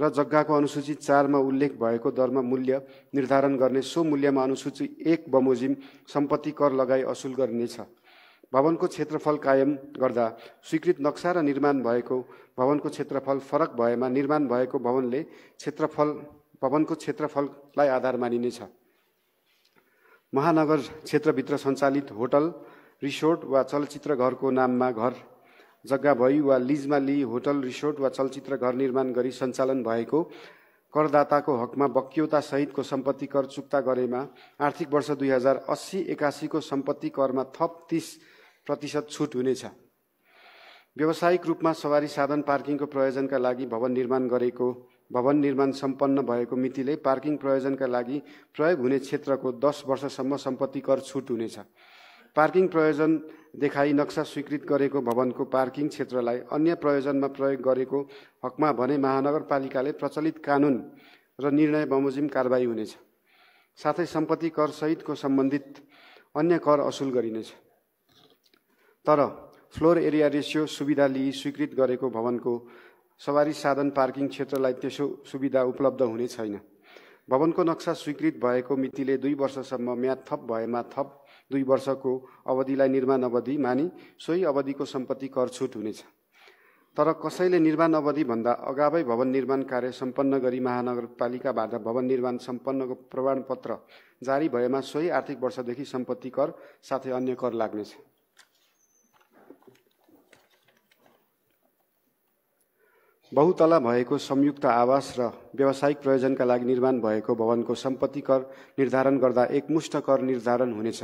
र जग्गाको अनुसूची चारमा उल्लेख भएको दरमा मूल्य निर्धारण गर्ने सो मूल्यमा अनुसूची एक बमोजिम सम्पत्ति कर लगाई असुल गरिनेछ भवनको क्षेत्रफल कायम गर्दा स्वीकृत नक्सा र निर्माण भएको भवनको क्षेत्रफल फरक भएमा निर्माण भएको भवनले क्षेत्रफल भवनको क्षेत्रफललाई आधार मानिनेछ महानगर क्षेत्रभित्र सञ्चालित होटल रिसोर्ट वा चलचित्र घरको नाममा घर जग्गा भई वा लिजमा लिई होटल रिसोर्ट वा चलचित्र घर निर्माण गरी सञ्चालन भएको करदाताको हकमा बक्यौता सहितको सम्पत्ति कर चुक्ता गरेमा आर्थिक वर्ष दुई हजार अस्सी एकासीको सम्पत्ति करमा थप तिस प्रतिशत छुट हुनेछ व्यावसायिक रूपमा सवारी साधन पार्किङको प्रयोजनका लागि भवन निर्माण गरेको भवन निर्माण सम्पन्न भएको मितिले पार्किङ प्रयोजनका लागि प्रयोग हुने क्षेत्रको दस वर्षसम्म सम्पत्ति कर छुट हुनेछ पार्किङ प्रयोजन देखाई नक्सा स्वीकृत गरेको भवनको पार्किङ क्षेत्रलाई अन्य प्रयोजनमा प्रयोग गरेको हकमा भने महानगरपालिकाले प्रचलित कानुन र निर्णय बमोजिम कारवाही हुनेछ साथै सम्पत्ति कर सहितको सम्बन्धित अन्य कर असुल गरिनेछ तर फ्लोर एरिया रेसियो सुविधा लिई स्वीकृत गरेको भवनको सवारी साधन पार्किङ क्षेत्रलाई त्यसो सुविधा उपलब्ध हुने छैन भवनको नक्सा स्वीकृत भएको मितिले दुई वर्षसम्म म्याद थप भएमा थप दुई वर्षको अवधिलाई निर्माण अवधि मानि सोही अवधिको सम्पत्ति कर छुट हुनेछ तर कसैले निर्माण अवधिभन्दा अगावै भवन निर्माण कार्य सम्पन्न गरी महानगरपालिकाबाट भवन निर्माण सम्पन्नको प्रमाणपत्र जारी भएमा सोही आर्थिक वर्षदेखि सम्पत्ति कर साथै अन्य कर लाग्नेछ बहुतला भएको संयुक्त आवास र व्यावसायिक प्रयोजनका लागि निर्माण भएको भवनको सम्पत्ति कर निर्धारण गर्दा एकमुष्ट कर निर्धारण हुनेछ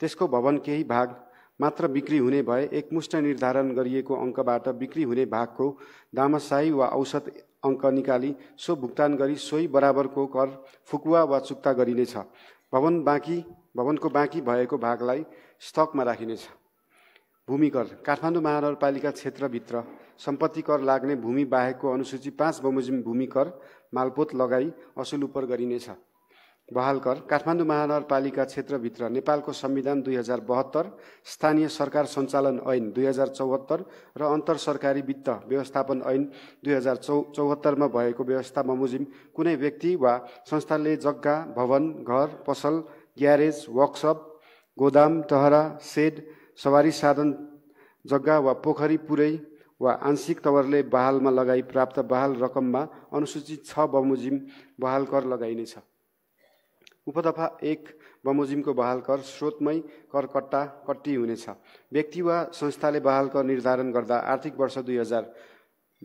त्यसको भवन केही भाग मात्र बिक्री हुने भए एकमुष्ट निर्धारण गरिएको अङ्कबाट बिक्री हुने भागको दामसाई वा औसत अङ्क निकाली सो भुक्तान गरी सोही बराबरको कर फुकुवा वा चुक्ता गरिनेछ भवन बाँकी भवनको बाँकी भएको भागलाई स्टकमा राखिनेछ भूमि कर काठमाडौँ महानगरपालिका क्षेत्रभित्र सम्पत्ति कर लाग्ने भूमि बाहेकको अनुसूची पाँच बमोजिम भूमि कर मालपोत लगाई असुल उपर गरिनेछ बहाल कर काठमाडौँ महानगरपालिका क्षेत्रभित्र नेपालको संविधान दुई हजार बहत्तर स्थानीय सरकार सञ्चालन ऐन दुई हजार चौहत्तर र अन्तर सरकारी वित्त व्यवस्थापन ऐन दुई हजार चौ चौहत्तरमा भएको व्यवस्था बमोजिम कुनै व्यक्ति वा संस्थाले जग्गा भवन घर पसल ग्यारेज वर्कसप गोदाम टहरा सेड सवारी साधन जग्गा वा पोखरी पुरै वा आंशिक तवरले बहालमा लगाई प्राप्त बहाल रकममा अनुसूचित छ बमोजिम बहाल कर लगाइनेछ उपदफा एक बमोजिमको बहाल कर स्रोतमै कर कट्टा कट्टी हुनेछ व्यक्ति वा संस्थाले बहाल कर निर्धारण गर्दा आर्थिक वर्ष दुई हजार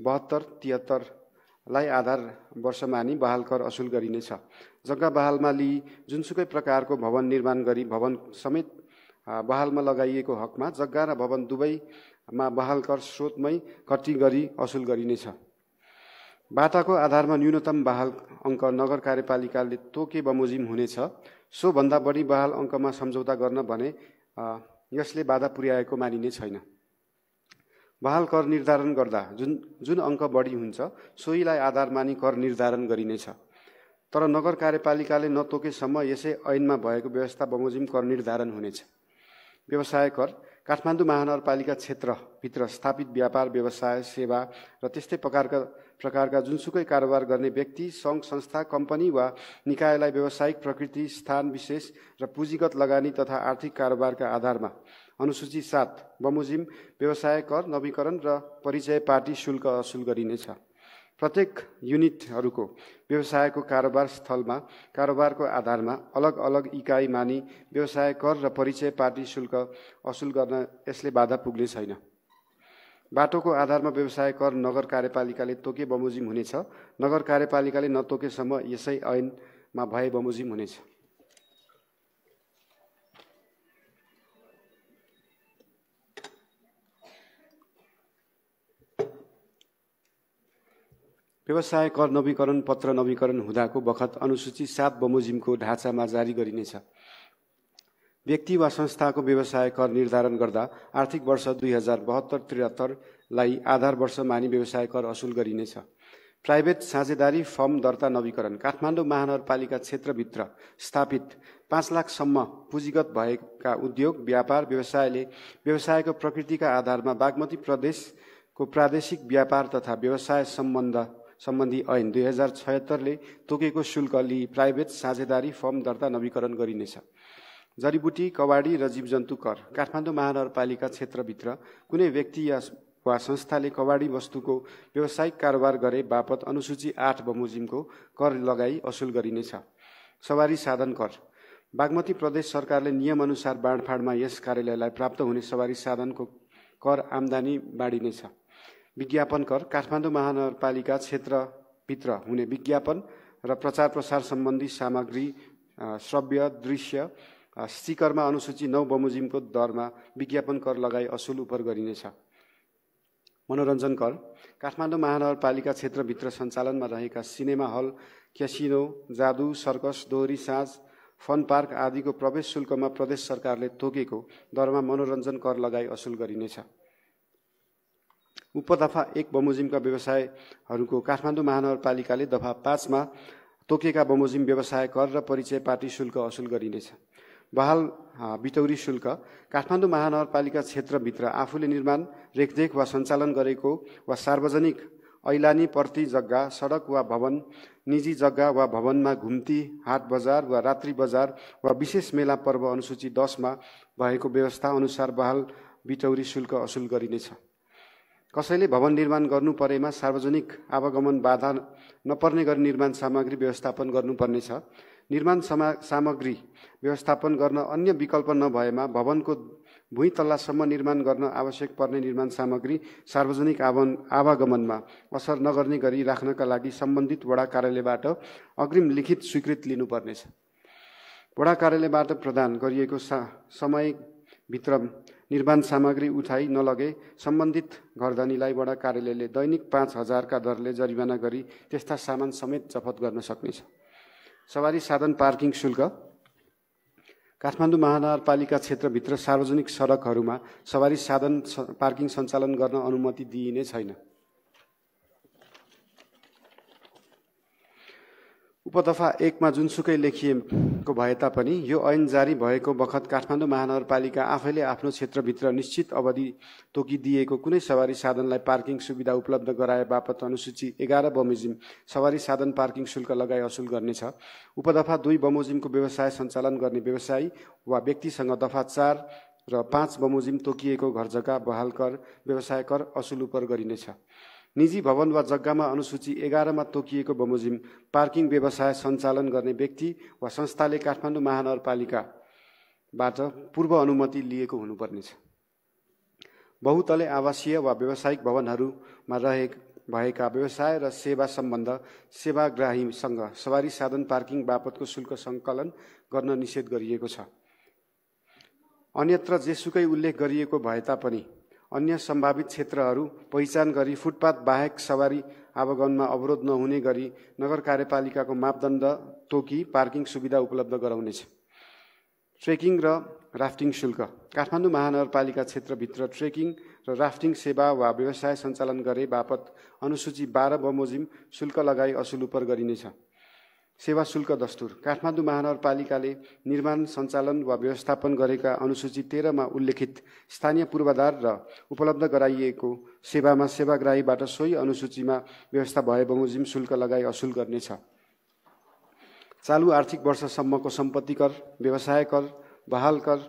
बहत्तर तिहत्तरलाई आधार वर्ष मानि बहाल कर असुल गरिनेछ जग्गा बहालमा लिई जुनसुकै प्रकारको भवन निर्माण गरी भवन समेत बहालमा लगाइएको हकमा जग्गा र भवन दुवैमा बहाल कर स्रोतमै कटी गरी असुल गरिनेछ बाटाको आधारमा न्यूनतम बहाल अङ्क नगर कार्यपालिकाले तोके बमोजिम हुनेछ सोभन्दा बढी बहाल अङ्कमा सम्झौता गर्न भने यसले बाधा पुर्याएको मानिने छैन बहाल कर निर्धारण गर्दा जुन जुन अङ्क बढी हुन्छ सोहीलाई आधार मानि कर निर्धारण गरिनेछ तर नगर कार्यपालिकाले नतोकेसम्म यसै ऐनमा भएको व्यवस्था बमोजिम कर निर्धारण हुनेछ व्यवसाय कर काठमाडौँ महानगरपालिका क्षेत्रभित्र स्थापित व्यापार व्यवसाय सेवा र त्यस्तै प्रकारका प्रकारका जुनसुकै कारोबार गर्ने व्यक्ति सङ्घ संस्था कम्पनी वा निकायलाई व्यावसायिक प्रकृति स्थान विशेष र पुँजीगत लगानी तथा आर्थिक कारोबारका आधारमा अनुसूची सात बमोजिम व्यवसाय कर नवीकरण र परिचय पार्टी शुल्क असुल गरिनेछ प्रत्येक युनिटहरूको व्यवसायको कारोबार स्थलमा कारोबारको आधारमा अलग अलग इकाइ मानि व्यवसाय कर र परिचय पार्टी शुल्क असुल गर्न यसले बाधा पुग्ने छैन बाटोको आधारमा व्यवसाय कर नगर कार्यपालिकाले तोके बमोजिम हुनेछ नगर कार्यपालिकाले नतोकेसम्म यसै ऐनमा भए बमोजिम हुनेछ व्यवसाय कर नवीकरण पत्र नवीकरण हुँदाको बखत अनुसूची सात बमोजिमको ढाँचामा जारी गरिनेछ व्यक्ति वा संस्थाको व्यवसाय कर निर्धारण गर्दा आर्थिक वर्ष दुई हजार बहत्तर त्रिहत्तरलाई आधार वर्ष मानि व्यवसाय कर असुल गरिनेछ प्राइभेट साझेदारी फर्म दर्ता नवीकरण काठमाडौँ महानगरपालिका क्षेत्रभित्र स्थापित पाँच लाखसम्म पुँजीगत भएका उद्योग व्यापार व्यवसायले व्यवसायको प्रकृतिका आधारमा बागमती प्रदेशको प्रादेशिक व्यापार तथा व्यवसाय सम्बन्ध सम्बन्धी ऐन दुई हजार छयत्तरले तोकेको शुल्क लिई प्राइभेट साझेदारी फर्म दर्ता नवीकरण गरिनेछ जडीबुटी कवाडी र जीवजन्तु कर काठमाडौँ महानगरपालिका क्षेत्रभित्र कुनै व्यक्ति या वा संस्थाले कवाडी वस्तुको व्यावसायिक कारोबार गरे बापत अनुसूची आठ बमोजिमको कर लगाई असुल गरिनेछ सवारी साधन कर बागमती प्रदेश सरकारले नियमअनुसार बाँडफाँडमा यस कार्यालयलाई प्राप्त हुने सवारी साधनको कर आम्दानी बाँडिनेछ विज्ञापन कर काठमाडौँ महानगरपालिका क्षेत्रभित्र हुने विज्ञापन र प्रचार प्रसार सम्बन्धी सामग्री श्रव्य दृश्य स्टिकरमा अनुसूची नौ बमोजिमको दरमा विज्ञापन कर लगाई असुल उपर गरिनेछ मनोरञ्जन कर काठमाडौँ महानगरपालिका क्षेत्रभित्र सञ्चालनमा रहेका सिनेमा हल क्यासिनो जादु सर्कस दोहोरी साँझ फन पार्क आदिको प्रवेश शुल्कमा प्रदेश सरकारले तोकेको दरमा मनोरञ्जन कर लगाई असुल गरिनेछ उपदफा एक बमोजिमका व्यवसायहरूको काठमाडौँ महानगरपालिकाले दफा पाँचमा तोकेका बमोजिम व्यवसाय कर र परिचय पार्टी शुल्क असुल गरिनेछ बहाल बिटौरी शुल्क काठमाडौँ महानगरपालिका क्षेत्रभित्र आफूले निर्माण रेखदेख वा सञ्चालन गरेको वा सार्वजनिक ऐलानी प्रति जग्गा सडक वा भवन निजी जग्गा वा भवनमा घुम्ती हाट बजार वा रात्रि बजार वा विशेष मेला पर्व अनुसूची दसमा भएको व्यवस्था अनुसार बहाल बिटौरी शुल्क असुल गरिनेछ कसैले भवन निर्माण गर्नु परेमा सार्वजनिक आवागमन बाधा नपर्ने गरी निर्माण सामग्री व्यवस्थापन गर्नुपर्नेछ निर्माण समा सामग्री व्यवस्थापन गर्न अन्य विकल्प नभएमा भवनको भुइँ तल्लासम्म निर्माण गर्न आवश्यक पर्ने निर्माण सामग्री सार्वजनिक आवन आवागमनमा असर नगर्ने गरी राख्नका लागि सम्बन्धित वडा कार्यालयबाट अग्रिम लिखित स्वीकृत लिनुपर्नेछ वडा कार्यालयबाट प्रदान गरिएको सा समयभित्र निर्माण सामग्री उठाइ नलगे सम्बन्धित घरधनीलाई वडा कार्यालयले दैनिक पाँच हजारका दरले जरिवाना गरी त्यस्ता सामान समेत जफत गर्न सक्नेछ सवारी साधन पार्किङ शुल्क काठमाडौँ महानगरपालिका क्षेत्रभित्र सार्वजनिक सडकहरूमा सवारी साधन पार्किङ सञ्चालन गर्न अनुमति दिइने छैन उपदफा एकमा जुनसुकै लेखिएको भए तापनि यो ऐन जारी भएको बखत काठमाडौँ महानगरपालिका आफैले आफ्नो क्षेत्रभित्र निश्चित अवधि तोकिदिएको कुनै सवारी साधनलाई पार्किङ सुविधा उपलब्ध गराए बापत अनुसूची एघार बमोजिम सवारी साधन पार्किङ शुल्क लगाई असुल गर्नेछ उपदफा दुई बमोजिमको व्यवसाय सञ्चालन गर्ने व्यवसायी वा व्यक्तिसँग दफा चार र पाँच बमोजिम तोकिएको घर जग्गा बहाल कर व्यवसाय कर असुल उप गरिनेछ निजी भवन वा जग्गामा अनुसूची एघारमा तोकिएको बमोजिम पार्किङ व्यवसाय सञ्चालन गर्ने व्यक्ति वा संस्थाले काठमाडौँ महानगरपालिकाबाट पूर्व अनुमति लिएको हुनुपर्नेछ बहुतले आवासीय वा व्यावसायिक भवनहरूमा रहे भएका व्यवसाय र सेवा सम्बन्ध सेवाग्राहीसँग सवारी साधन पार्किङ बापतको शुल्क सङ्कलन गर्न निषेध गरिएको छ अन्यत्र जेसुकै उल्लेख गरिएको भए तापनि अन्य सम्भावित क्षेत्रहरू पहिचान गरी फुटपाथ बाहेक सवारी आवागमनमा अवरोध नहुने गरी नगर कार्यपालिकाको मापदण्ड तोकी पार्किङ सुविधा उपलब्ध गराउनेछ ट्रेकिङ र राफ्टिङ शुल्क काठमाडौँ महानगरपालिका क्षेत्रभित्र ट्रेकिङ र राफ्टिङ सेवा वा व्यवसाय सञ्चालन गरे बापत अनुसूची बाह्र बमोजिम शुल्क लगाई असुल उपर गरिनेछ सेवा शुल्क दस्तुर काठमाडौँ महानगरपालिकाले निर्माण सञ्चालन वा व्यवस्थापन गरेका अनुसूची तेह्रमा उल्लेखित स्थानीय पूर्वाधार र उपलब्ध गराइएको सेवामा सेवाग्राहीबाट सोही अनुसूचीमा व्यवस्था भए बमोजिम शुल्क लगाई असुल गर्नेछ चालु आर्थिक वर्षसम्मको सम्पत्ति कर व्यवसाय कर बहाल कर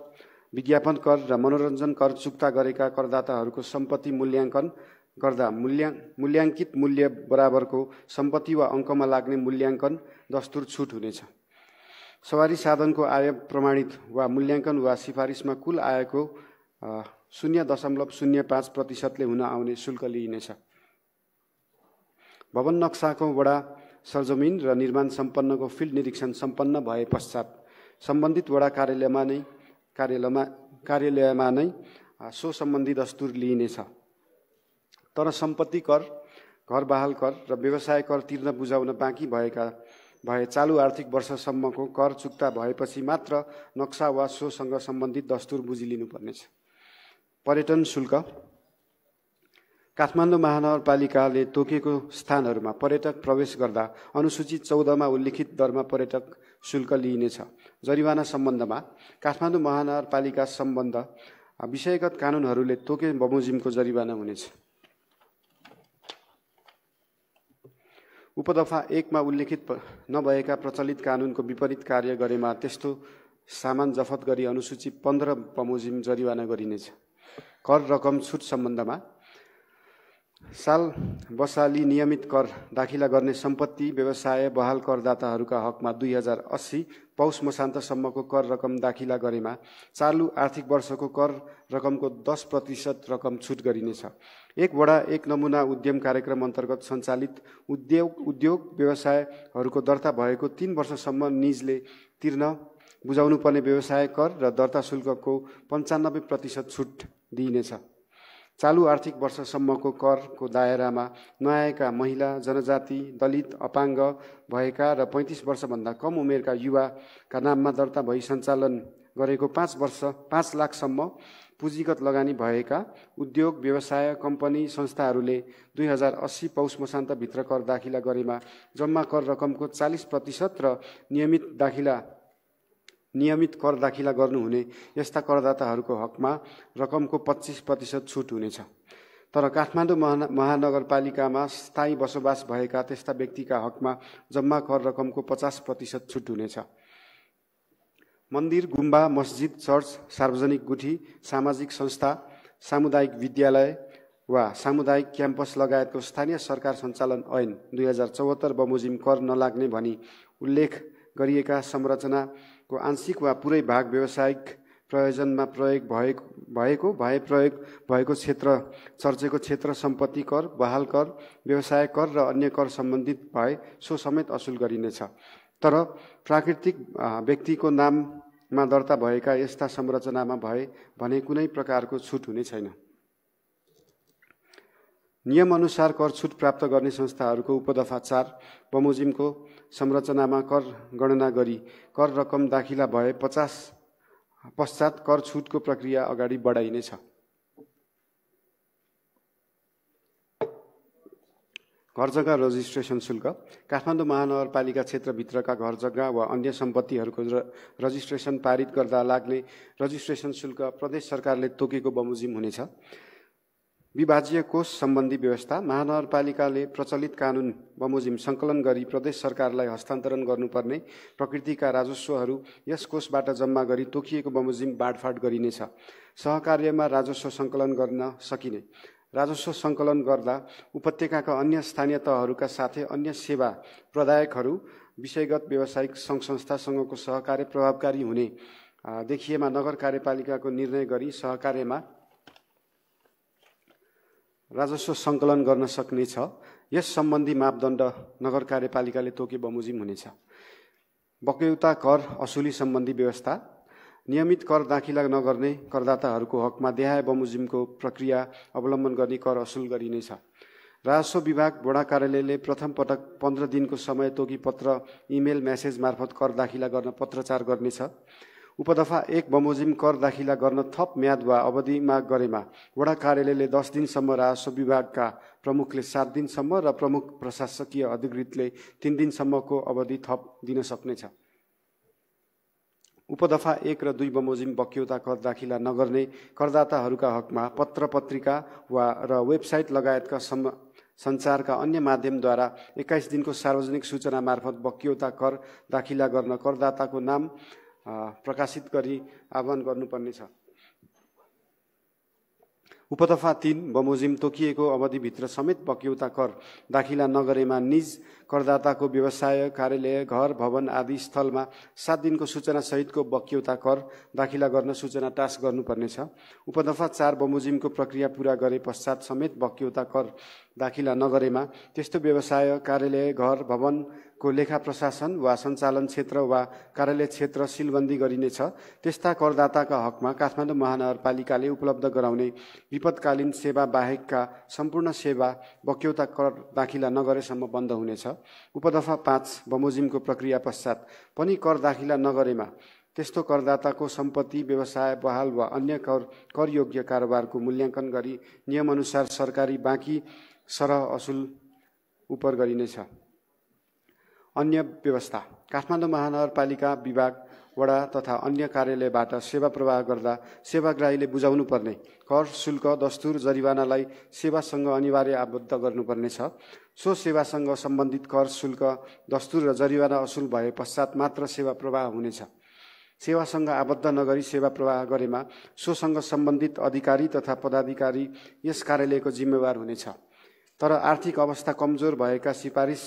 विज्ञापन कर र मनोरञ्जन कर चुक्ता गरेका करदाताहरूको सम्पत्ति मूल्याङ्कन गर्दा मूल्या मूल्याङ्कित मूल्य बराबरको सम्पत्ति वा अङ्कमा लाग्ने मूल्याङ्कन दस्तुर छुट हुनेछ सवारी साधनको आय प्रमाणित वा मूल्याङ्कन वा सिफारिसमा कुल आयको शून्य दशमलव शून्य पाँच प्रतिशतले हुन आउने शुल्क लिइनेछ भवन नक्साको वडा सरजमिन र निर्माण सम्पन्नको फिल्ड निरीक्षण सम्पन्न भए पश्चात सम्बन्धित वडा कार्यालयमा नै कार्यालयमा कार्यालयमा नै सो सम्बन्धी दस्तुर लिइनेछ तर सम्पत्ति कर घर बहाल कर र व्यवसाय कर तिर्न बुझाउन बाँकी भएका भए चालु आर्थिक वर्षसम्मको कर चुक्ता भएपछि मात्र नक्सा वा सोसँग सम्बन्धित दस्तुर बुझिलिनुपर्नेछ पर्यटन शुल्क काठमाडौँ महानगरपालिकाले तोकेको स्थानहरूमा पर्यटक प्रवेश गर्दा अनुसूचित चौधमा उल्लेखित दरमा पर्यटक शुल्क लिइनेछ जरिवाना सम्बन्धमा काठमाडौँ महानगरपालिका सम्बन्ध विषयगत कानुनहरूले तोके बमोजिमको जरिवाना हुनेछ उपदफा एकमा उल्लेखित नभएका प्रचलित कानुनको विपरीत कार्य गरेमा त्यस्तो सामान जफत गरी अनुसूची पन्ध्र बमोजिम जरिवाना गरिनेछ कर रकम छुट सम्बन्धमा साल बसाली नियमित कर दाखिला गर्ने सम्पत्ति व्यवसाय बहाल करदाताहरूका हकमा दुई हजार अस्सी पौष मसान्तसम्मको कर रकम दाखिला गरेमा चालु आर्थिक वर्षको कर रकमको दस प्रतिशत रकम छुट गरिनेछ एक वडा एक नमुना उद्यम कार्यक्रम अन्तर्गत सञ्चालित उद्योग उद्योग व्यवसायहरूको दर्ता भएको तिन वर्षसम्म निजले तिर्न बुझाउनुपर्ने व्यवसाय कर र दर्ता शुल्कको पन्चानब्बे प्रतिशत छुट दिइनेछ चालु आर्थिक वर्षसम्मको करको दायरामा नआएका महिला जनजाति दलित अपाङ्ग भएका र पैँतिस वर्षभन्दा कम उमेरका युवाका नाममा दर्ता भई सञ्चालन गरेको पाँच वर्ष पाँच लाखसम्म पुँजीगत लगानी भएका उद्योग व्यवसाय कम्पनी संस्थाहरूले दुई हजार अस्सी पौष मसान्तभित्र कर दाखिला गरेमा जम्मा कर रकमको चालिस प्रतिशत र नियमित दाखिला नियमित कर दाखिला गर्नुहुने यस्ता करदाताहरूको हकमा रकमको पच्चिस प्रतिशत छुट हुनेछ तर काठमाडौँ महा महानगरपालिकामा स्थायी बसोबास भएका त्यस्ता व्यक्तिका हकमा जम्मा कर रकमको पचास प्रतिशत छुट हुनेछ मन्दिर गुम्बा मस्जिद चर्च सार्वजनिक गुठी सामाजिक संस्था सामुदायिक विद्यालय वा सामुदायिक क्याम्पस लगायतको स्थानीय सरकार सञ्चालन ऐन दुई हजार चौहत्तर बमोजिम कर नलाग्ने भनी उल्लेख गरिएका संरचनाको आंशिक वा पुरै भाग व्यावसायिक प्रयोजनमा प्रयोग भएको भएको भए प्रयोग भएको क्षेत्र चर्चेको क्षेत्र सम्पत्ति कर बहाल कर व्यवसाय कर र अन्य कर सम्बन्धित भए सो समेत असुल गरिनेछ तर प्राकृतिक व्यक्तिको नाममा दर्ता भएका यस्ता संरचनामा भए भने कुनै प्रकारको छुट हुने छैन नियमअनुसार कर छुट प्राप्त गर्ने संस्थाहरूको उपदफा चार बमोजिमको संरचनामा कर गणना गरी कर रकम दाखिला भए पचास पश्चात कर छुटको प्रक्रिया अगाडि बढाइनेछ घर जग्गा रजिस्ट्रेसन शुल्क काठमाडौँ महानगरपालिका क्षेत्रभित्रका घर जग्गा वा अन्य सम्पत्तिहरूको र रजिस्ट्रेसन पारित गर्दा लाग्ने रजिस्ट्रेसन शुल्क प्रदेश सरकारले तोकेको बमोजिम हुनेछ विभाज्य कोष सम्बन्धी व्यवस्था महानगरपालिकाले प्रचलित कानुन बमोजिम सङ्कलन गरी प्रदेश सरकारलाई हस्तान्तरण गर्नुपर्ने प्रकृतिका राजस्वहरू यस कोषबाट जम्मा गरी तोकिएको बमोजिम बाँडफाँड गरिनेछ सहकार्यमा राजस्व सङ्कलन गर्न सकिने राजस्व सङ्कलन गर्दा उपत्यकाका अन्य स्थानीय तहहरूका साथै अन्य सेवा प्रदायकहरू विषयगत व्यावसायिक सङ्घ संस्थासँगको सहकार्य प्रभावकारी हुने देखिएमा नगर कार्यपालिकाको निर्णय गरी सहकार्यमा राजस्व सङ्कलन गर्न सक्नेछ यस सम्बन्धी मापदण्ड नगर कार्यपालिकाले तोके बमोजिम हुनेछ बक्यौता कर असुली सम्बन्धी व्यवस्था नियमित कर दाखिला नगर्ने करदाताहरूको हकमा देहाय बमोजिमको प्रक्रिया अवलम्बन गर्ने कर असुल गरिनेछ राजस्व विभाग बोडा कार्यालयले प्रथम पटक पन्ध्र दिनको समय तोकी पत्र इमेल म्यासेज मार्फत कर दाखिला गर्न पत्रचार गर्नेछ उपदफा एक बमोजिम कर दाखिला गर्न थप म्याद वा अवधिमा गरेमा वडा कार्यालयले दस दिनसम्म राजस्व विभागका प्रमुखले सात दिनसम्म र प्रमुख प्रशासकीय अधिकृतले तिन दिनसम्मको अवधि थप दिन सक्नेछ उपदफा एक र दुई बमोजिम बक्यौता कर दाखिला नगर्ने करदाताहरूका हकमा पत्र पत्रिका वा र वेबसाइट लगायतका सम सञ्चारका अन्य माध्यमद्वारा एक्काइस दिनको सार्वजनिक सूचना मार्फत बक्यौता कर दाखिला गर्न करदाताको नाम प्रकाशित गरी आह्वान गर्नुपर्नेछ उपतफा तिन बमोजिम तोकिएको अवधिभित्र समेत बक्यौता कर दाखिला नगरेमा निज करदाताको व्यवसाय कार्यालय घर भवन आदि स्थलमा सात दिनको सूचनासहितको बक्यौता कर दाखिला गर्न सूचना टास्क गर्नुपर्नेछ उपदफा चार बमोजिमको प्रक्रिया पुरा गरे पश्चात समेत बक्यौता कर दाखिला नगरेमा त्यस्तो व्यवसाय कार्यालय घर भवनको लेखा प्रशासन वा सञ्चालन क्षेत्र वा कार्यालय क्षेत्र सिलबन्दी गरिनेछ त्यस्ता करदाताका हकमा काठमाडौँ महानगरपालिकाले उपलब्ध गराउने विपदकालीन सेवा बाहेकका सम्पूर्ण सेवा बक्यौता कर दाखिला नगरेसम्म बन्द हुनेछ उपदफा पाँच बमोजिमको प्रक्रिया पश्चात पनि कर दाखिला नगरेमा त्यस्तो करदाताको सम्पत्ति व्यवसाय बहाल वा अन्य कर करयोग्य कारोबारको मूल्याङ्कन गरी नियमअनुसार सरकारी बाँकी सरह असुल उपर गरिनेछ अन्य व्यवस्था काठमाडौँ महानगरपालिका विभाग वडा तथा अन्य कार्यालयबाट सेवा प्रवाह गर्दा सेवाग्राहीले बुझाउनुपर्ने कर शुल्क दस्तुर जरिवानालाई सेवासँग अनिवार्य आबद्ध गर्नुपर्नेछ सो सेवासँग सम्बन्धित कर शुल्क दस्तुर र जरिवाना असुल भए पश्चात मात्र सेवा प्रवाह हुनेछ सेवासँग आबद्ध नगरी सेवा प्रवाह गरेमा सोसँग सम्बन्धित अधिकारी तथा पदाधिकारी यस कार्यालयको जिम्मेवार हुनेछ तर आर्थिक अवस्था कमजोर भएका सिफारिस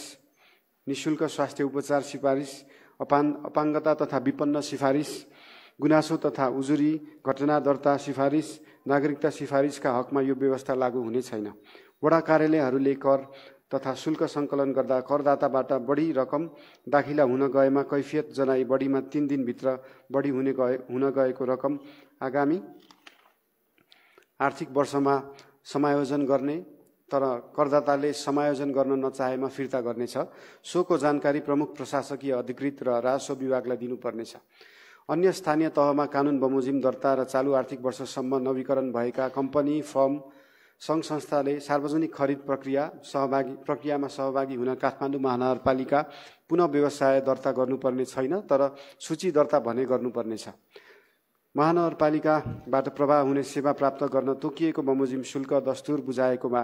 निशुल्क स्वास्थ्य उपचार सिफारिस अपान अपाङ्गता तथा विपन्न सिफारिस गुनासो तथा उजुरी घटना दर्ता सिफारिस नागरिकता सिफारिसका हकमा यो व्यवस्था लागू हुने छैन वडा कार्यालयहरूले कर तथा शुल्क सङ्कलन गर्दा करदाताबाट बढी रकम दाखिला हुन गएमा कैफियत जनाई बढीमा तिन दिनभित्र बढी हुने गए हुन गएको रकम आगामी आर्थिक वर्षमा समायोजन गर्ने तर करदाताले समायोजन गर्न नचाहेमा फिर्ता गर्नेछ सोको जानकारी प्रमुख प्रशासकीय अधिकृत र राजस्व विभागलाई दिनुपर्नेछ अन्य स्थानीय तहमा कानुन बमोजिम दर्ता र चालु आर्थिक वर्षसम्म नवीकरण भएका कम्पनी फर्म सङ्घ संस्थाले सार्वजनिक खरिद प्रक्रिया सहभागी प्रक्रियामा सहभागी हुन काठमाडौँ महानगरपालिका पुनः व्यवसाय दर्ता गर्नुपर्ने छैन तर सूची दर्ता भने गर्नुपर्नेछ महानगरपालिकाबाट प्रभाव हुने सेवा प्राप्त गर्न तोकिएको बमोजिम शुल्क दस्तुर बुझाएकोमा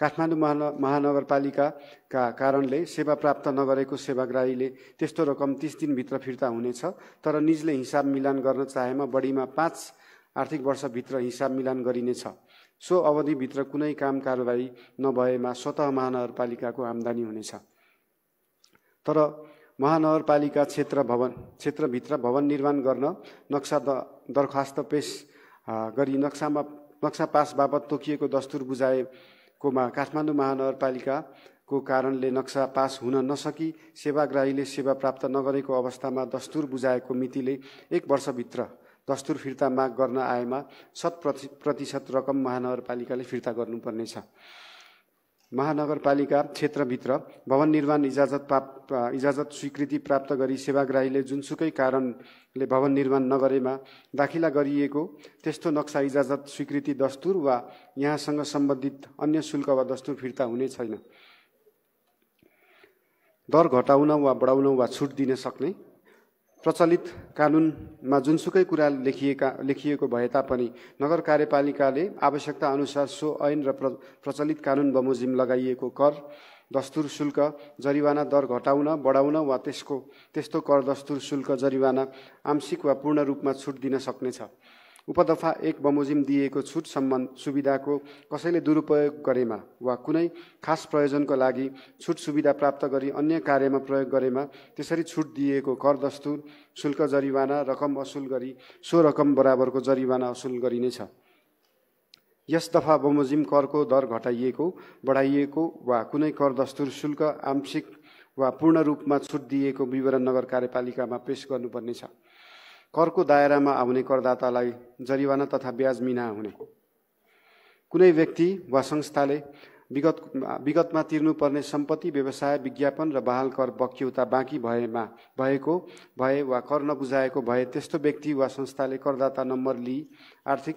काठमाडौँ महान महानगरपालिकाका कारणले सेवा प्राप्त नगरेको सेवाग्राहीले त्यस्तो रकम तिस दिनभित्र फिर्ता हुनेछ तर निजले हिसाब मिलान गर्न चाहेमा बढीमा पाँच आर्थिक वर्षभित्र हिसाब मिलान गरिनेछ सो अवधिभित्र कुनै काम कारवाही नभएमा स्वत महानगरपालिकाको आम्दानी हुनेछ तर महानगरपालिका क्षेत्र भवन क्षेत्रभित्र भवन निर्माण गर्न नक्सा द दरखास्त पेस गरी नक्सामा नक्सा पास बापत तोकिएको दस्तुर बुझाएकोमा काठमाडौँ महानगरपालिकाको कारणले नक्सा पास हुन नसकी सेवाग्राहीले सेवा प्राप्त नगरेको अवस्थामा दस्तुर बुझाएको मितिले एक वर्षभित्र दस्तुर फिर्ता माग गर्न आएमा शत प्रति प्रतिशत रकम महानगरपालिकाले फिर्ता गर्नुपर्नेछ महानगरपालिका क्षेत्रभित्र भवन निर्माण इजाजत प्राप्त इजाजत स्वीकृति प्राप्त गरी सेवाग्राहीले जुनसुकै कारणले भवन निर्माण नगरेमा दाखिला गरिएको त्यस्तो नक्सा इजाजत स्वीकृति दस्तुर वा यहाँसँग सम्बन्धित अन्य शुल्क वा दस्तुर फिर्ता हुने छैन दर घटाउन वा बढाउन वा छुट दिन सक्ने प्रचलित कानुनमा जुनसुकै कुरा लेखिएका लेखिएको भए तापनि नगर कार्यपालिकाले आवश्यकता अनुसार सो ऐन र प्र प्रचलित कानुन बमोजिम लगाइएको कर दस्तुर शुल्क जरिवाना दर घटाउन बढाउन वा त्यसको त्यस्तो कर दस्तुर शुल्क जरिवाना आंशिक वा पूर्ण रूपमा छुट दिन सक्नेछ उपदफा एक बमोजिम दिएको छुट सम्बन्ध सुविधाको कसैले दुरुपयोग गरेमा वा कुनै खास प्रयोजनको लागि छुट सुविधा प्राप्त गरी अन्य कार्यमा प्रयोग गरेमा त्यसरी छुट दिएको कर दस्तुर शुल्क जरिवाना रकम असुल गरी सो रकम बराबरको जरिवाना असुल गरिनेछ यस दफा बमोजिम करको दर घटाइएको बढाइएको वा कुनै कर दस्तुर शुल्क आंशिक वा पूर्ण रूपमा छुट दिएको विवरण नगर कार्यपालिकामा पेस गर्नुपर्नेछ करको दायरामा आउने करदातालाई जरिवाना तथा ब्याज मिना हुने कुनै व्यक्ति वा संस्थाले विगत विगतमा तिर्नुपर्ने सम्पत्ति व्यवसाय विज्ञापन र बहाल कर बक्यौता बाँकी भएमा भएको भए वा कर नबुझाएको भए त्यस्तो व्यक्ति वा संस्थाले करदाता नम्बर लिई आर्थिक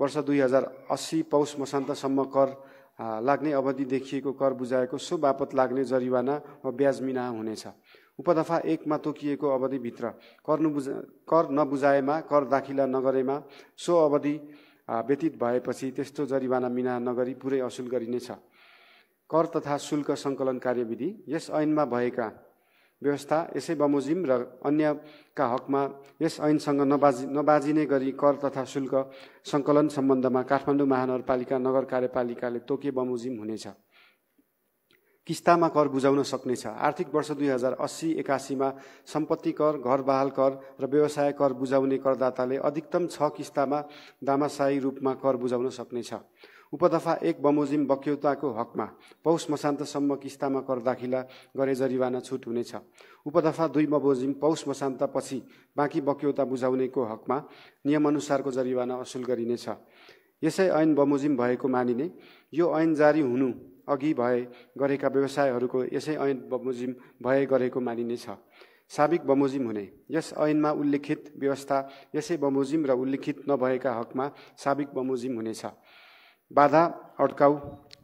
वर्ष दुई हजार अस्सी पौष मसान्तसम्म कर लाग्ने अवधि देखिएको कर बुझाएको सो बापत लाग्ने जरिवाना वा ब्याज मिना हुनेछ उपदफा एकमा तोकिएको अवधिभित्र कर नबुझा कर नबुझाएमा कर दाखिला नगरेमा सो अवधि व्यतीत भएपछि त्यस्तो जरिवाना मिना नगरी पुरै असुल गरिनेछ कर तथा शुल्क सङ्कलन कार्यविधि यस ऐनमा भएका व्यवस्था यसै बमोजिम र अन्यका हकमा यस ऐनसँग नबाजि नबाजिने गरी कर तथा शुल्क सङ्कलन सम्बन्धमा काठमाडौँ महानगरपालिका नगर कार्यपालिकाले तोके बमोजिम हुनेछ किस्तामा कर बुझाउन सक्नेछ आर्थिक वर्ष दुई हजार अस्सी एकासीमा सम्पत्ति कर घर बहाल कर र व्यवसाय कर बुझाउने करदाताले अधिकतम छ किस्तामा दामासायी रूपमा कर बुझाउन सक्नेछ उपदफा एक बमोजिम बक्यौताको हकमा पौष मसान्तसम्म किस्तामा कर दाखिला गरे जरिवाना छुट हुनेछ उपदफा दुई बमोजिम पौष मसान्तपछि बाँकी बक्यौता बुझाउनेको हकमा नियमअनुसारको जरिवाना असुल गरिनेछ यसै ऐन बमोजिम भएको मानिने यो ऐन जारी हुनु अघि भए गरेका व्यवसायहरूको यसै ऐन बमोजिम भए गरेको मानिनेछ साबिक बमोजिम हुने यस ऐनमा उल्लेखित व्यवस्था यसै बमोजिम र उल्लेखित नभएका हकमा साबिक बमोजिम हुनेछ बाधा अड्काउ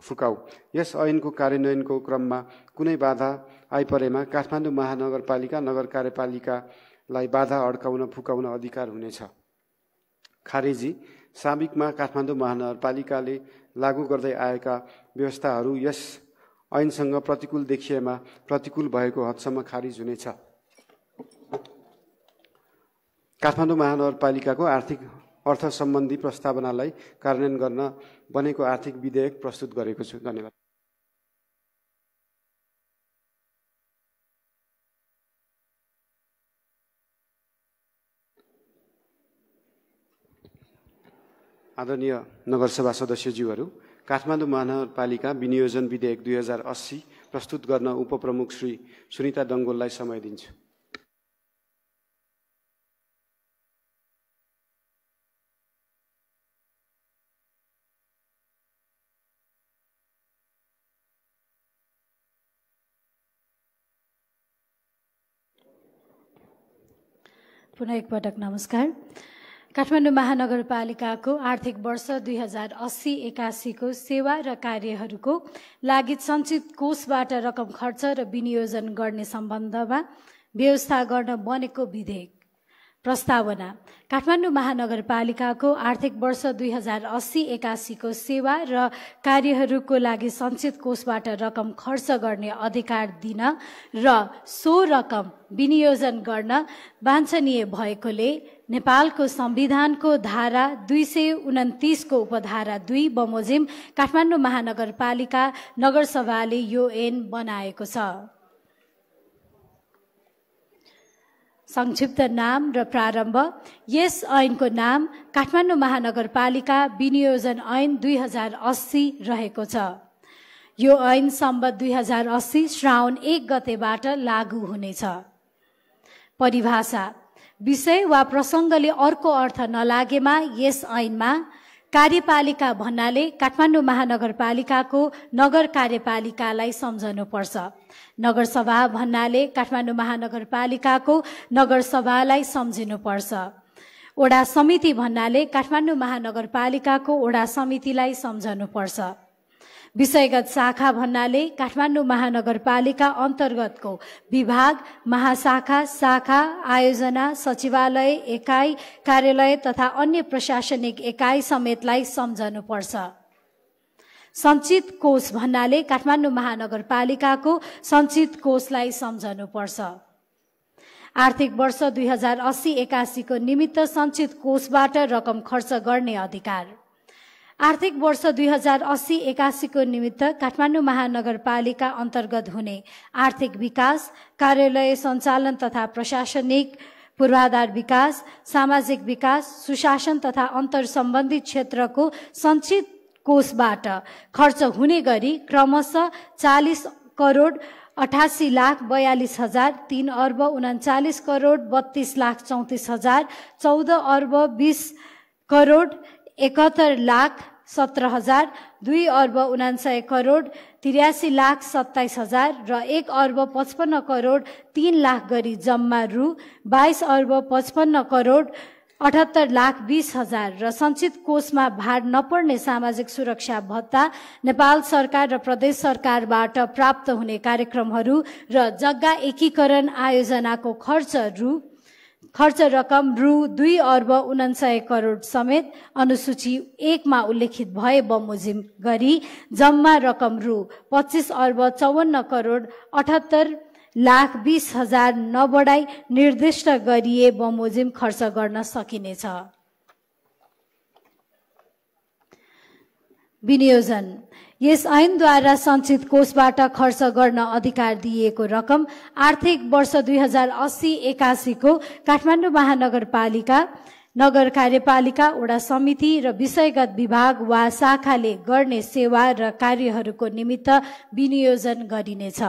फुकाउ यस ऐनको कार्यान्वयनको क्रममा कुनै बाधा आइपरेमा काठमाडौँ महानगरपालिका नगर कार्यपालिकालाई बाधा अड्काउन फुकाउन अधिकार हुनेछ खारेजी साबिकमा काठमाडौँ महानगरपालिकाले लागू गर्दै आएका व्यवस्थाहरू यस ऐनसँग प्रतिकूल देखिएमा प्रतिकूल भएको हदसम्म खारिज हुनेछ काठमाडौँ महानगरपालिकाको आर्थिक अर्थ सम्बन्धी प्रस्तावनालाई कार्यान्वयन गर्न बनेको आर्थिक विधेयक प्रस्तुत गरेको छु धन्यवाद आदरणीय नगरसभा सदस्यज्यूहरू काठमाडौँ महानगरपालिका विनियोजन विधेयक दुई हजार अस्सी प्रस्तुत गर्न उपप्रमुख श्री सुनिता डङ्गोललाई समय दिन्छु पुनः एकपटक नमस्कार काठमाडौँ महानगरपालिकाको आर्थिक वर्ष दुई हजार अस्सी एकासीको सेवा र कार्यहरूको लागि सञ्चित कोषबाट रकम खर्च र विनियोजन गर्ने सम्बन्धमा व्यवस्था गर्न बनेको विधेयक प्रस्तावना काठमाडौँ महानगरपालिकाको आर्थिक वर्ष दुई हजार अस्सी एकासीको सेवा र कार्यहरूको लागि सञ्चित कोषबाट रकम खर्च गर्ने अधिकार दिन र सो रकम विनियोजन गर्न वाञ्छनीय भएकोले नेपालको संविधानको धारा दुई सय उन्तिसको उपधारा दुई बमोजिम काठमाडौँ महानगरपालिका नगरसभाले यो ऐन बनाएको छ संक्षिप्त नाम र प्रारम्भ यस ऐनको नाम काठमाडौँ महानगरपालिका विनियोजन ऐन दुई हजार अस्सी रहेको छ यो ऐन सम्बत दुई हजार अस्सी श्रावण एक गतेबाट लागू हुनेछ परिभाषा विषय वा प्रसङ्गले अर्को अर्थ नलागेमा यस ऐनमा कार्यपालिका भन्नाले काठमाडौँ महानगरपालिकाको नगर कार्यपालिकालाई सम्झनुपर्छ नगरसभा भन्नाले काठमाडौँ महानगरपालिकाको नगरसभालाई सम्झिनुपर्छ वडा समिति भन्नाले काठमाडौँ महानगरपालिकाको वडा समितिलाई सम्झनुपर्छ विषयगत शाखा भन्नाले काठमाडौँ महानगरपालिका अन्तर्गतको विभाग महाशाखा शाखा आयोजना सचिवालय एकाइ कार्यालय तथा अन्य प्रशासनिक एकाइ समेतलाई सम्झनुपर्छ सञ्चित कोष भन्नाले काठमाडौँ महानगरपालिकाको सञ्चित कोषलाई सम्झनुपर्छ आर्थिक वर्ष दुई हजार अस्सी एकासीको निमित्त सञ्चित कोषबाट रकम खर्च गर्ने अधिकार आर्थिक वर्ष दुई हजार अस्सी एकासीको निमित्त काठमाडौँ महानगरपालिका अन्तर्गत हुने आर्थिक विकास कार्यालय सञ्चालन तथा प्रशासनिक पूर्वाधार विकास सामाजिक विकास सुशासन तथा अन्तर सम्बन्धित क्षेत्रको सञ्चित कोषबाट खर्च हुने गरी क्रमशः चालिस करोड अठासी लाख बयालिस हजार तिन अर्ब उनाचालिस करोड बत्तिस लाख चौतिस हजार चौध अर्ब बिस करोड एकहत्तर लाख सत्र हजार दुई अर्ब उनान्सय करोड त्रियासी लाख सत्ताइस हजार र एक अर्ब पचपन्न करोड तिन लाख गरी जम्मा रु बाइस अर्ब पचपन्न करोड अठहत्तर लाख बिस हजार र सञ्चित कोषमा भार नपर्ने सामाजिक सुरक्षा भत्ता नेपाल सरकार र प्रदेश सरकारबाट प्राप्त हुने कार्यक्रमहरू र जग्गा एकीकरण आयोजनाको खर्च रु खर्च रकम रु दुई अर्ब उनान्सय करोड समेत अनुसूची एकमा उल्लेखित भए बमोजिम गरी जम्मा रकम रु पच्चिस अर्ब चौवन्न करोड अठहत्तर लाख बिस हजार नबढाई निर्दिष्ट गरिए बमोजिम खर्च गर्न सकिनेछ विनियोजन यस ऐनद्वारा सञ्चित कोषबाट खर्च गर्न अधिकार दिइएको रकम आर्थिक वर्ष दुई हजार अस्सी एकासीको काठमाडौँ महानगरपालिका नगर कार्यपालिका वडा समिति र विषयगत विभाग वा शाखाले गर्ने सेवा र कार्यहरूको निमित्त विनियोजन गरिनेछ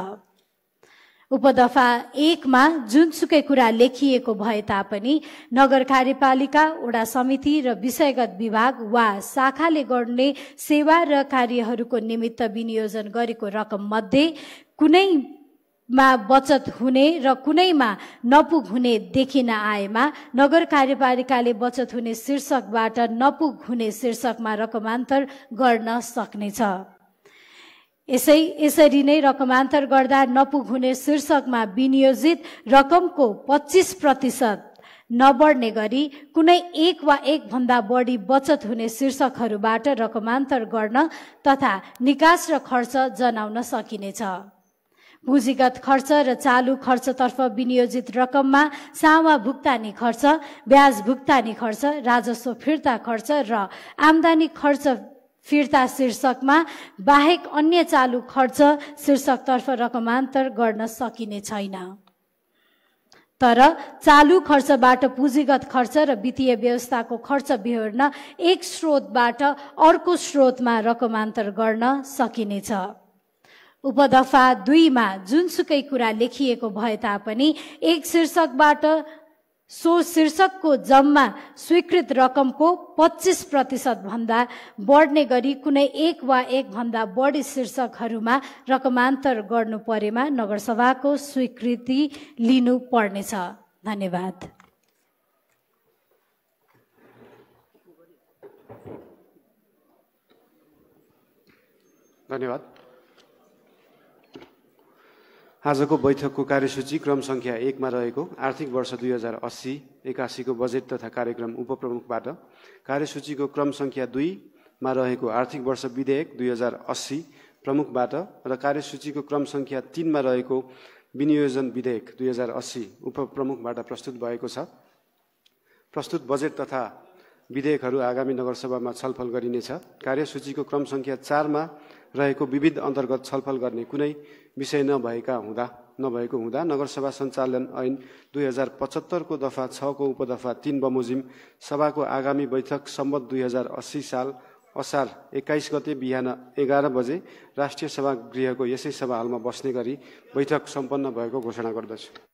उपदफा एकमा जुनसुकै कुरा लेखिएको भए तापनि नगर कार्यपालिका वडा समिति र विषयगत विभाग वा शाखाले गर्ने सेवा र कार्यहरूको निमित्त विनियोजन गरेको रकम मध्ये कुनै मा बचत हुने र कुनैमा नपुग हुने देखिन आएमा नगर कार्यपालिकाले बचत हुने शीर्षकबाट नपुग हुने शीर्षकमा रकमान्तर गर्न सक्नेछ यसै यसरी नै रकमान्तर गर्दा नपुग हुने शीर्षकमा विनियोजित रकमको पच्चिस प्रतिशत नबढ्ने गरी कुनै एक वा एक भन्दा बढी बचत हुने शीर्षकहरूबाट रकमान्तर गर्न तथा निकास र खर्च जनाउन सकिनेछ पुँजीगत खर्च र चालु खर्चतर्फ विनियोजित रकममा सावा भुक्तानी खर्च ब्याज भुक्तानी खर्च राजस्व फिर्ता खर्च र आम्दानी खर्च फिर्ता शीर्षकमा बाहेक अन्य चालु खर्च शीर्षकतर्फ रकमान्तर गर्न सकिने छैन तर चालु खर्चबाट पुँजीगत खर्च र वित्तीय व्यवस्थाको खर्च बिहोर्न एक स्रोतबाट अर्को स्रोतमा रकमान्तर गर्न सकिनेछ उपदफा दुईमा जुनसुकै कुरा लेखिएको भए तापनि एक शीर्षकबाट सो शीर्षकको जम्मा स्वीकृत रकमको पच्चिस भन्दा बढ्ने गरी कुनै एक वा एक भन्दा बढी शीर्षकहरूमा रकमान्तर गर्नु परेमा नगरसभाको स्वीकृति लिनु पर्नेछ धन्यवाद धन्यवाद आजको बैठकको कार्यसूची क्रम सङ्ख्या एकमा रहेको आर्थिक वर्ष दुई हजार अस्सी एकासीको बजेट तथा कार्यक्रम उपप्रमुखबाट कार्यसूचीको क्रम सङ्ख्या दुईमा रहेको आर्थिक वर्ष विधेयक दुई हजार अस्सी प्रमुखबाट र कार्यसूचीको क्रम सङ्ख्या तिनमा रहेको विनियोजन विधेयक दुई हजार अस्सी उपप्रमुखबाट प्रस्तुत भएको छ प्रस्तुत बजेट तथा विधेयकहरू आगामी नगरसभामा छलफल गरिनेछ कार्यसूचीको क्रम सङ्ख्या चारमा रहेको विविध अन्तर्गत छलफल गर्ने कुनै विषय नभएका हुँदा नभएको हुँदा नगरसभा सञ्चालन ऐन दुई हजार पचहत्तरको दफा छको उपदफा तिन बमोजिम सभाको आगामी बैठक सम्बत दुई हजार अस्सी साल असार एक्काइस गते बिहान एघार बजे राष्ट्रिय सभागृहको यसै सभा हालमा बस्ने गरी बैठक सम्पन्न भएको घोषणा गर्दछु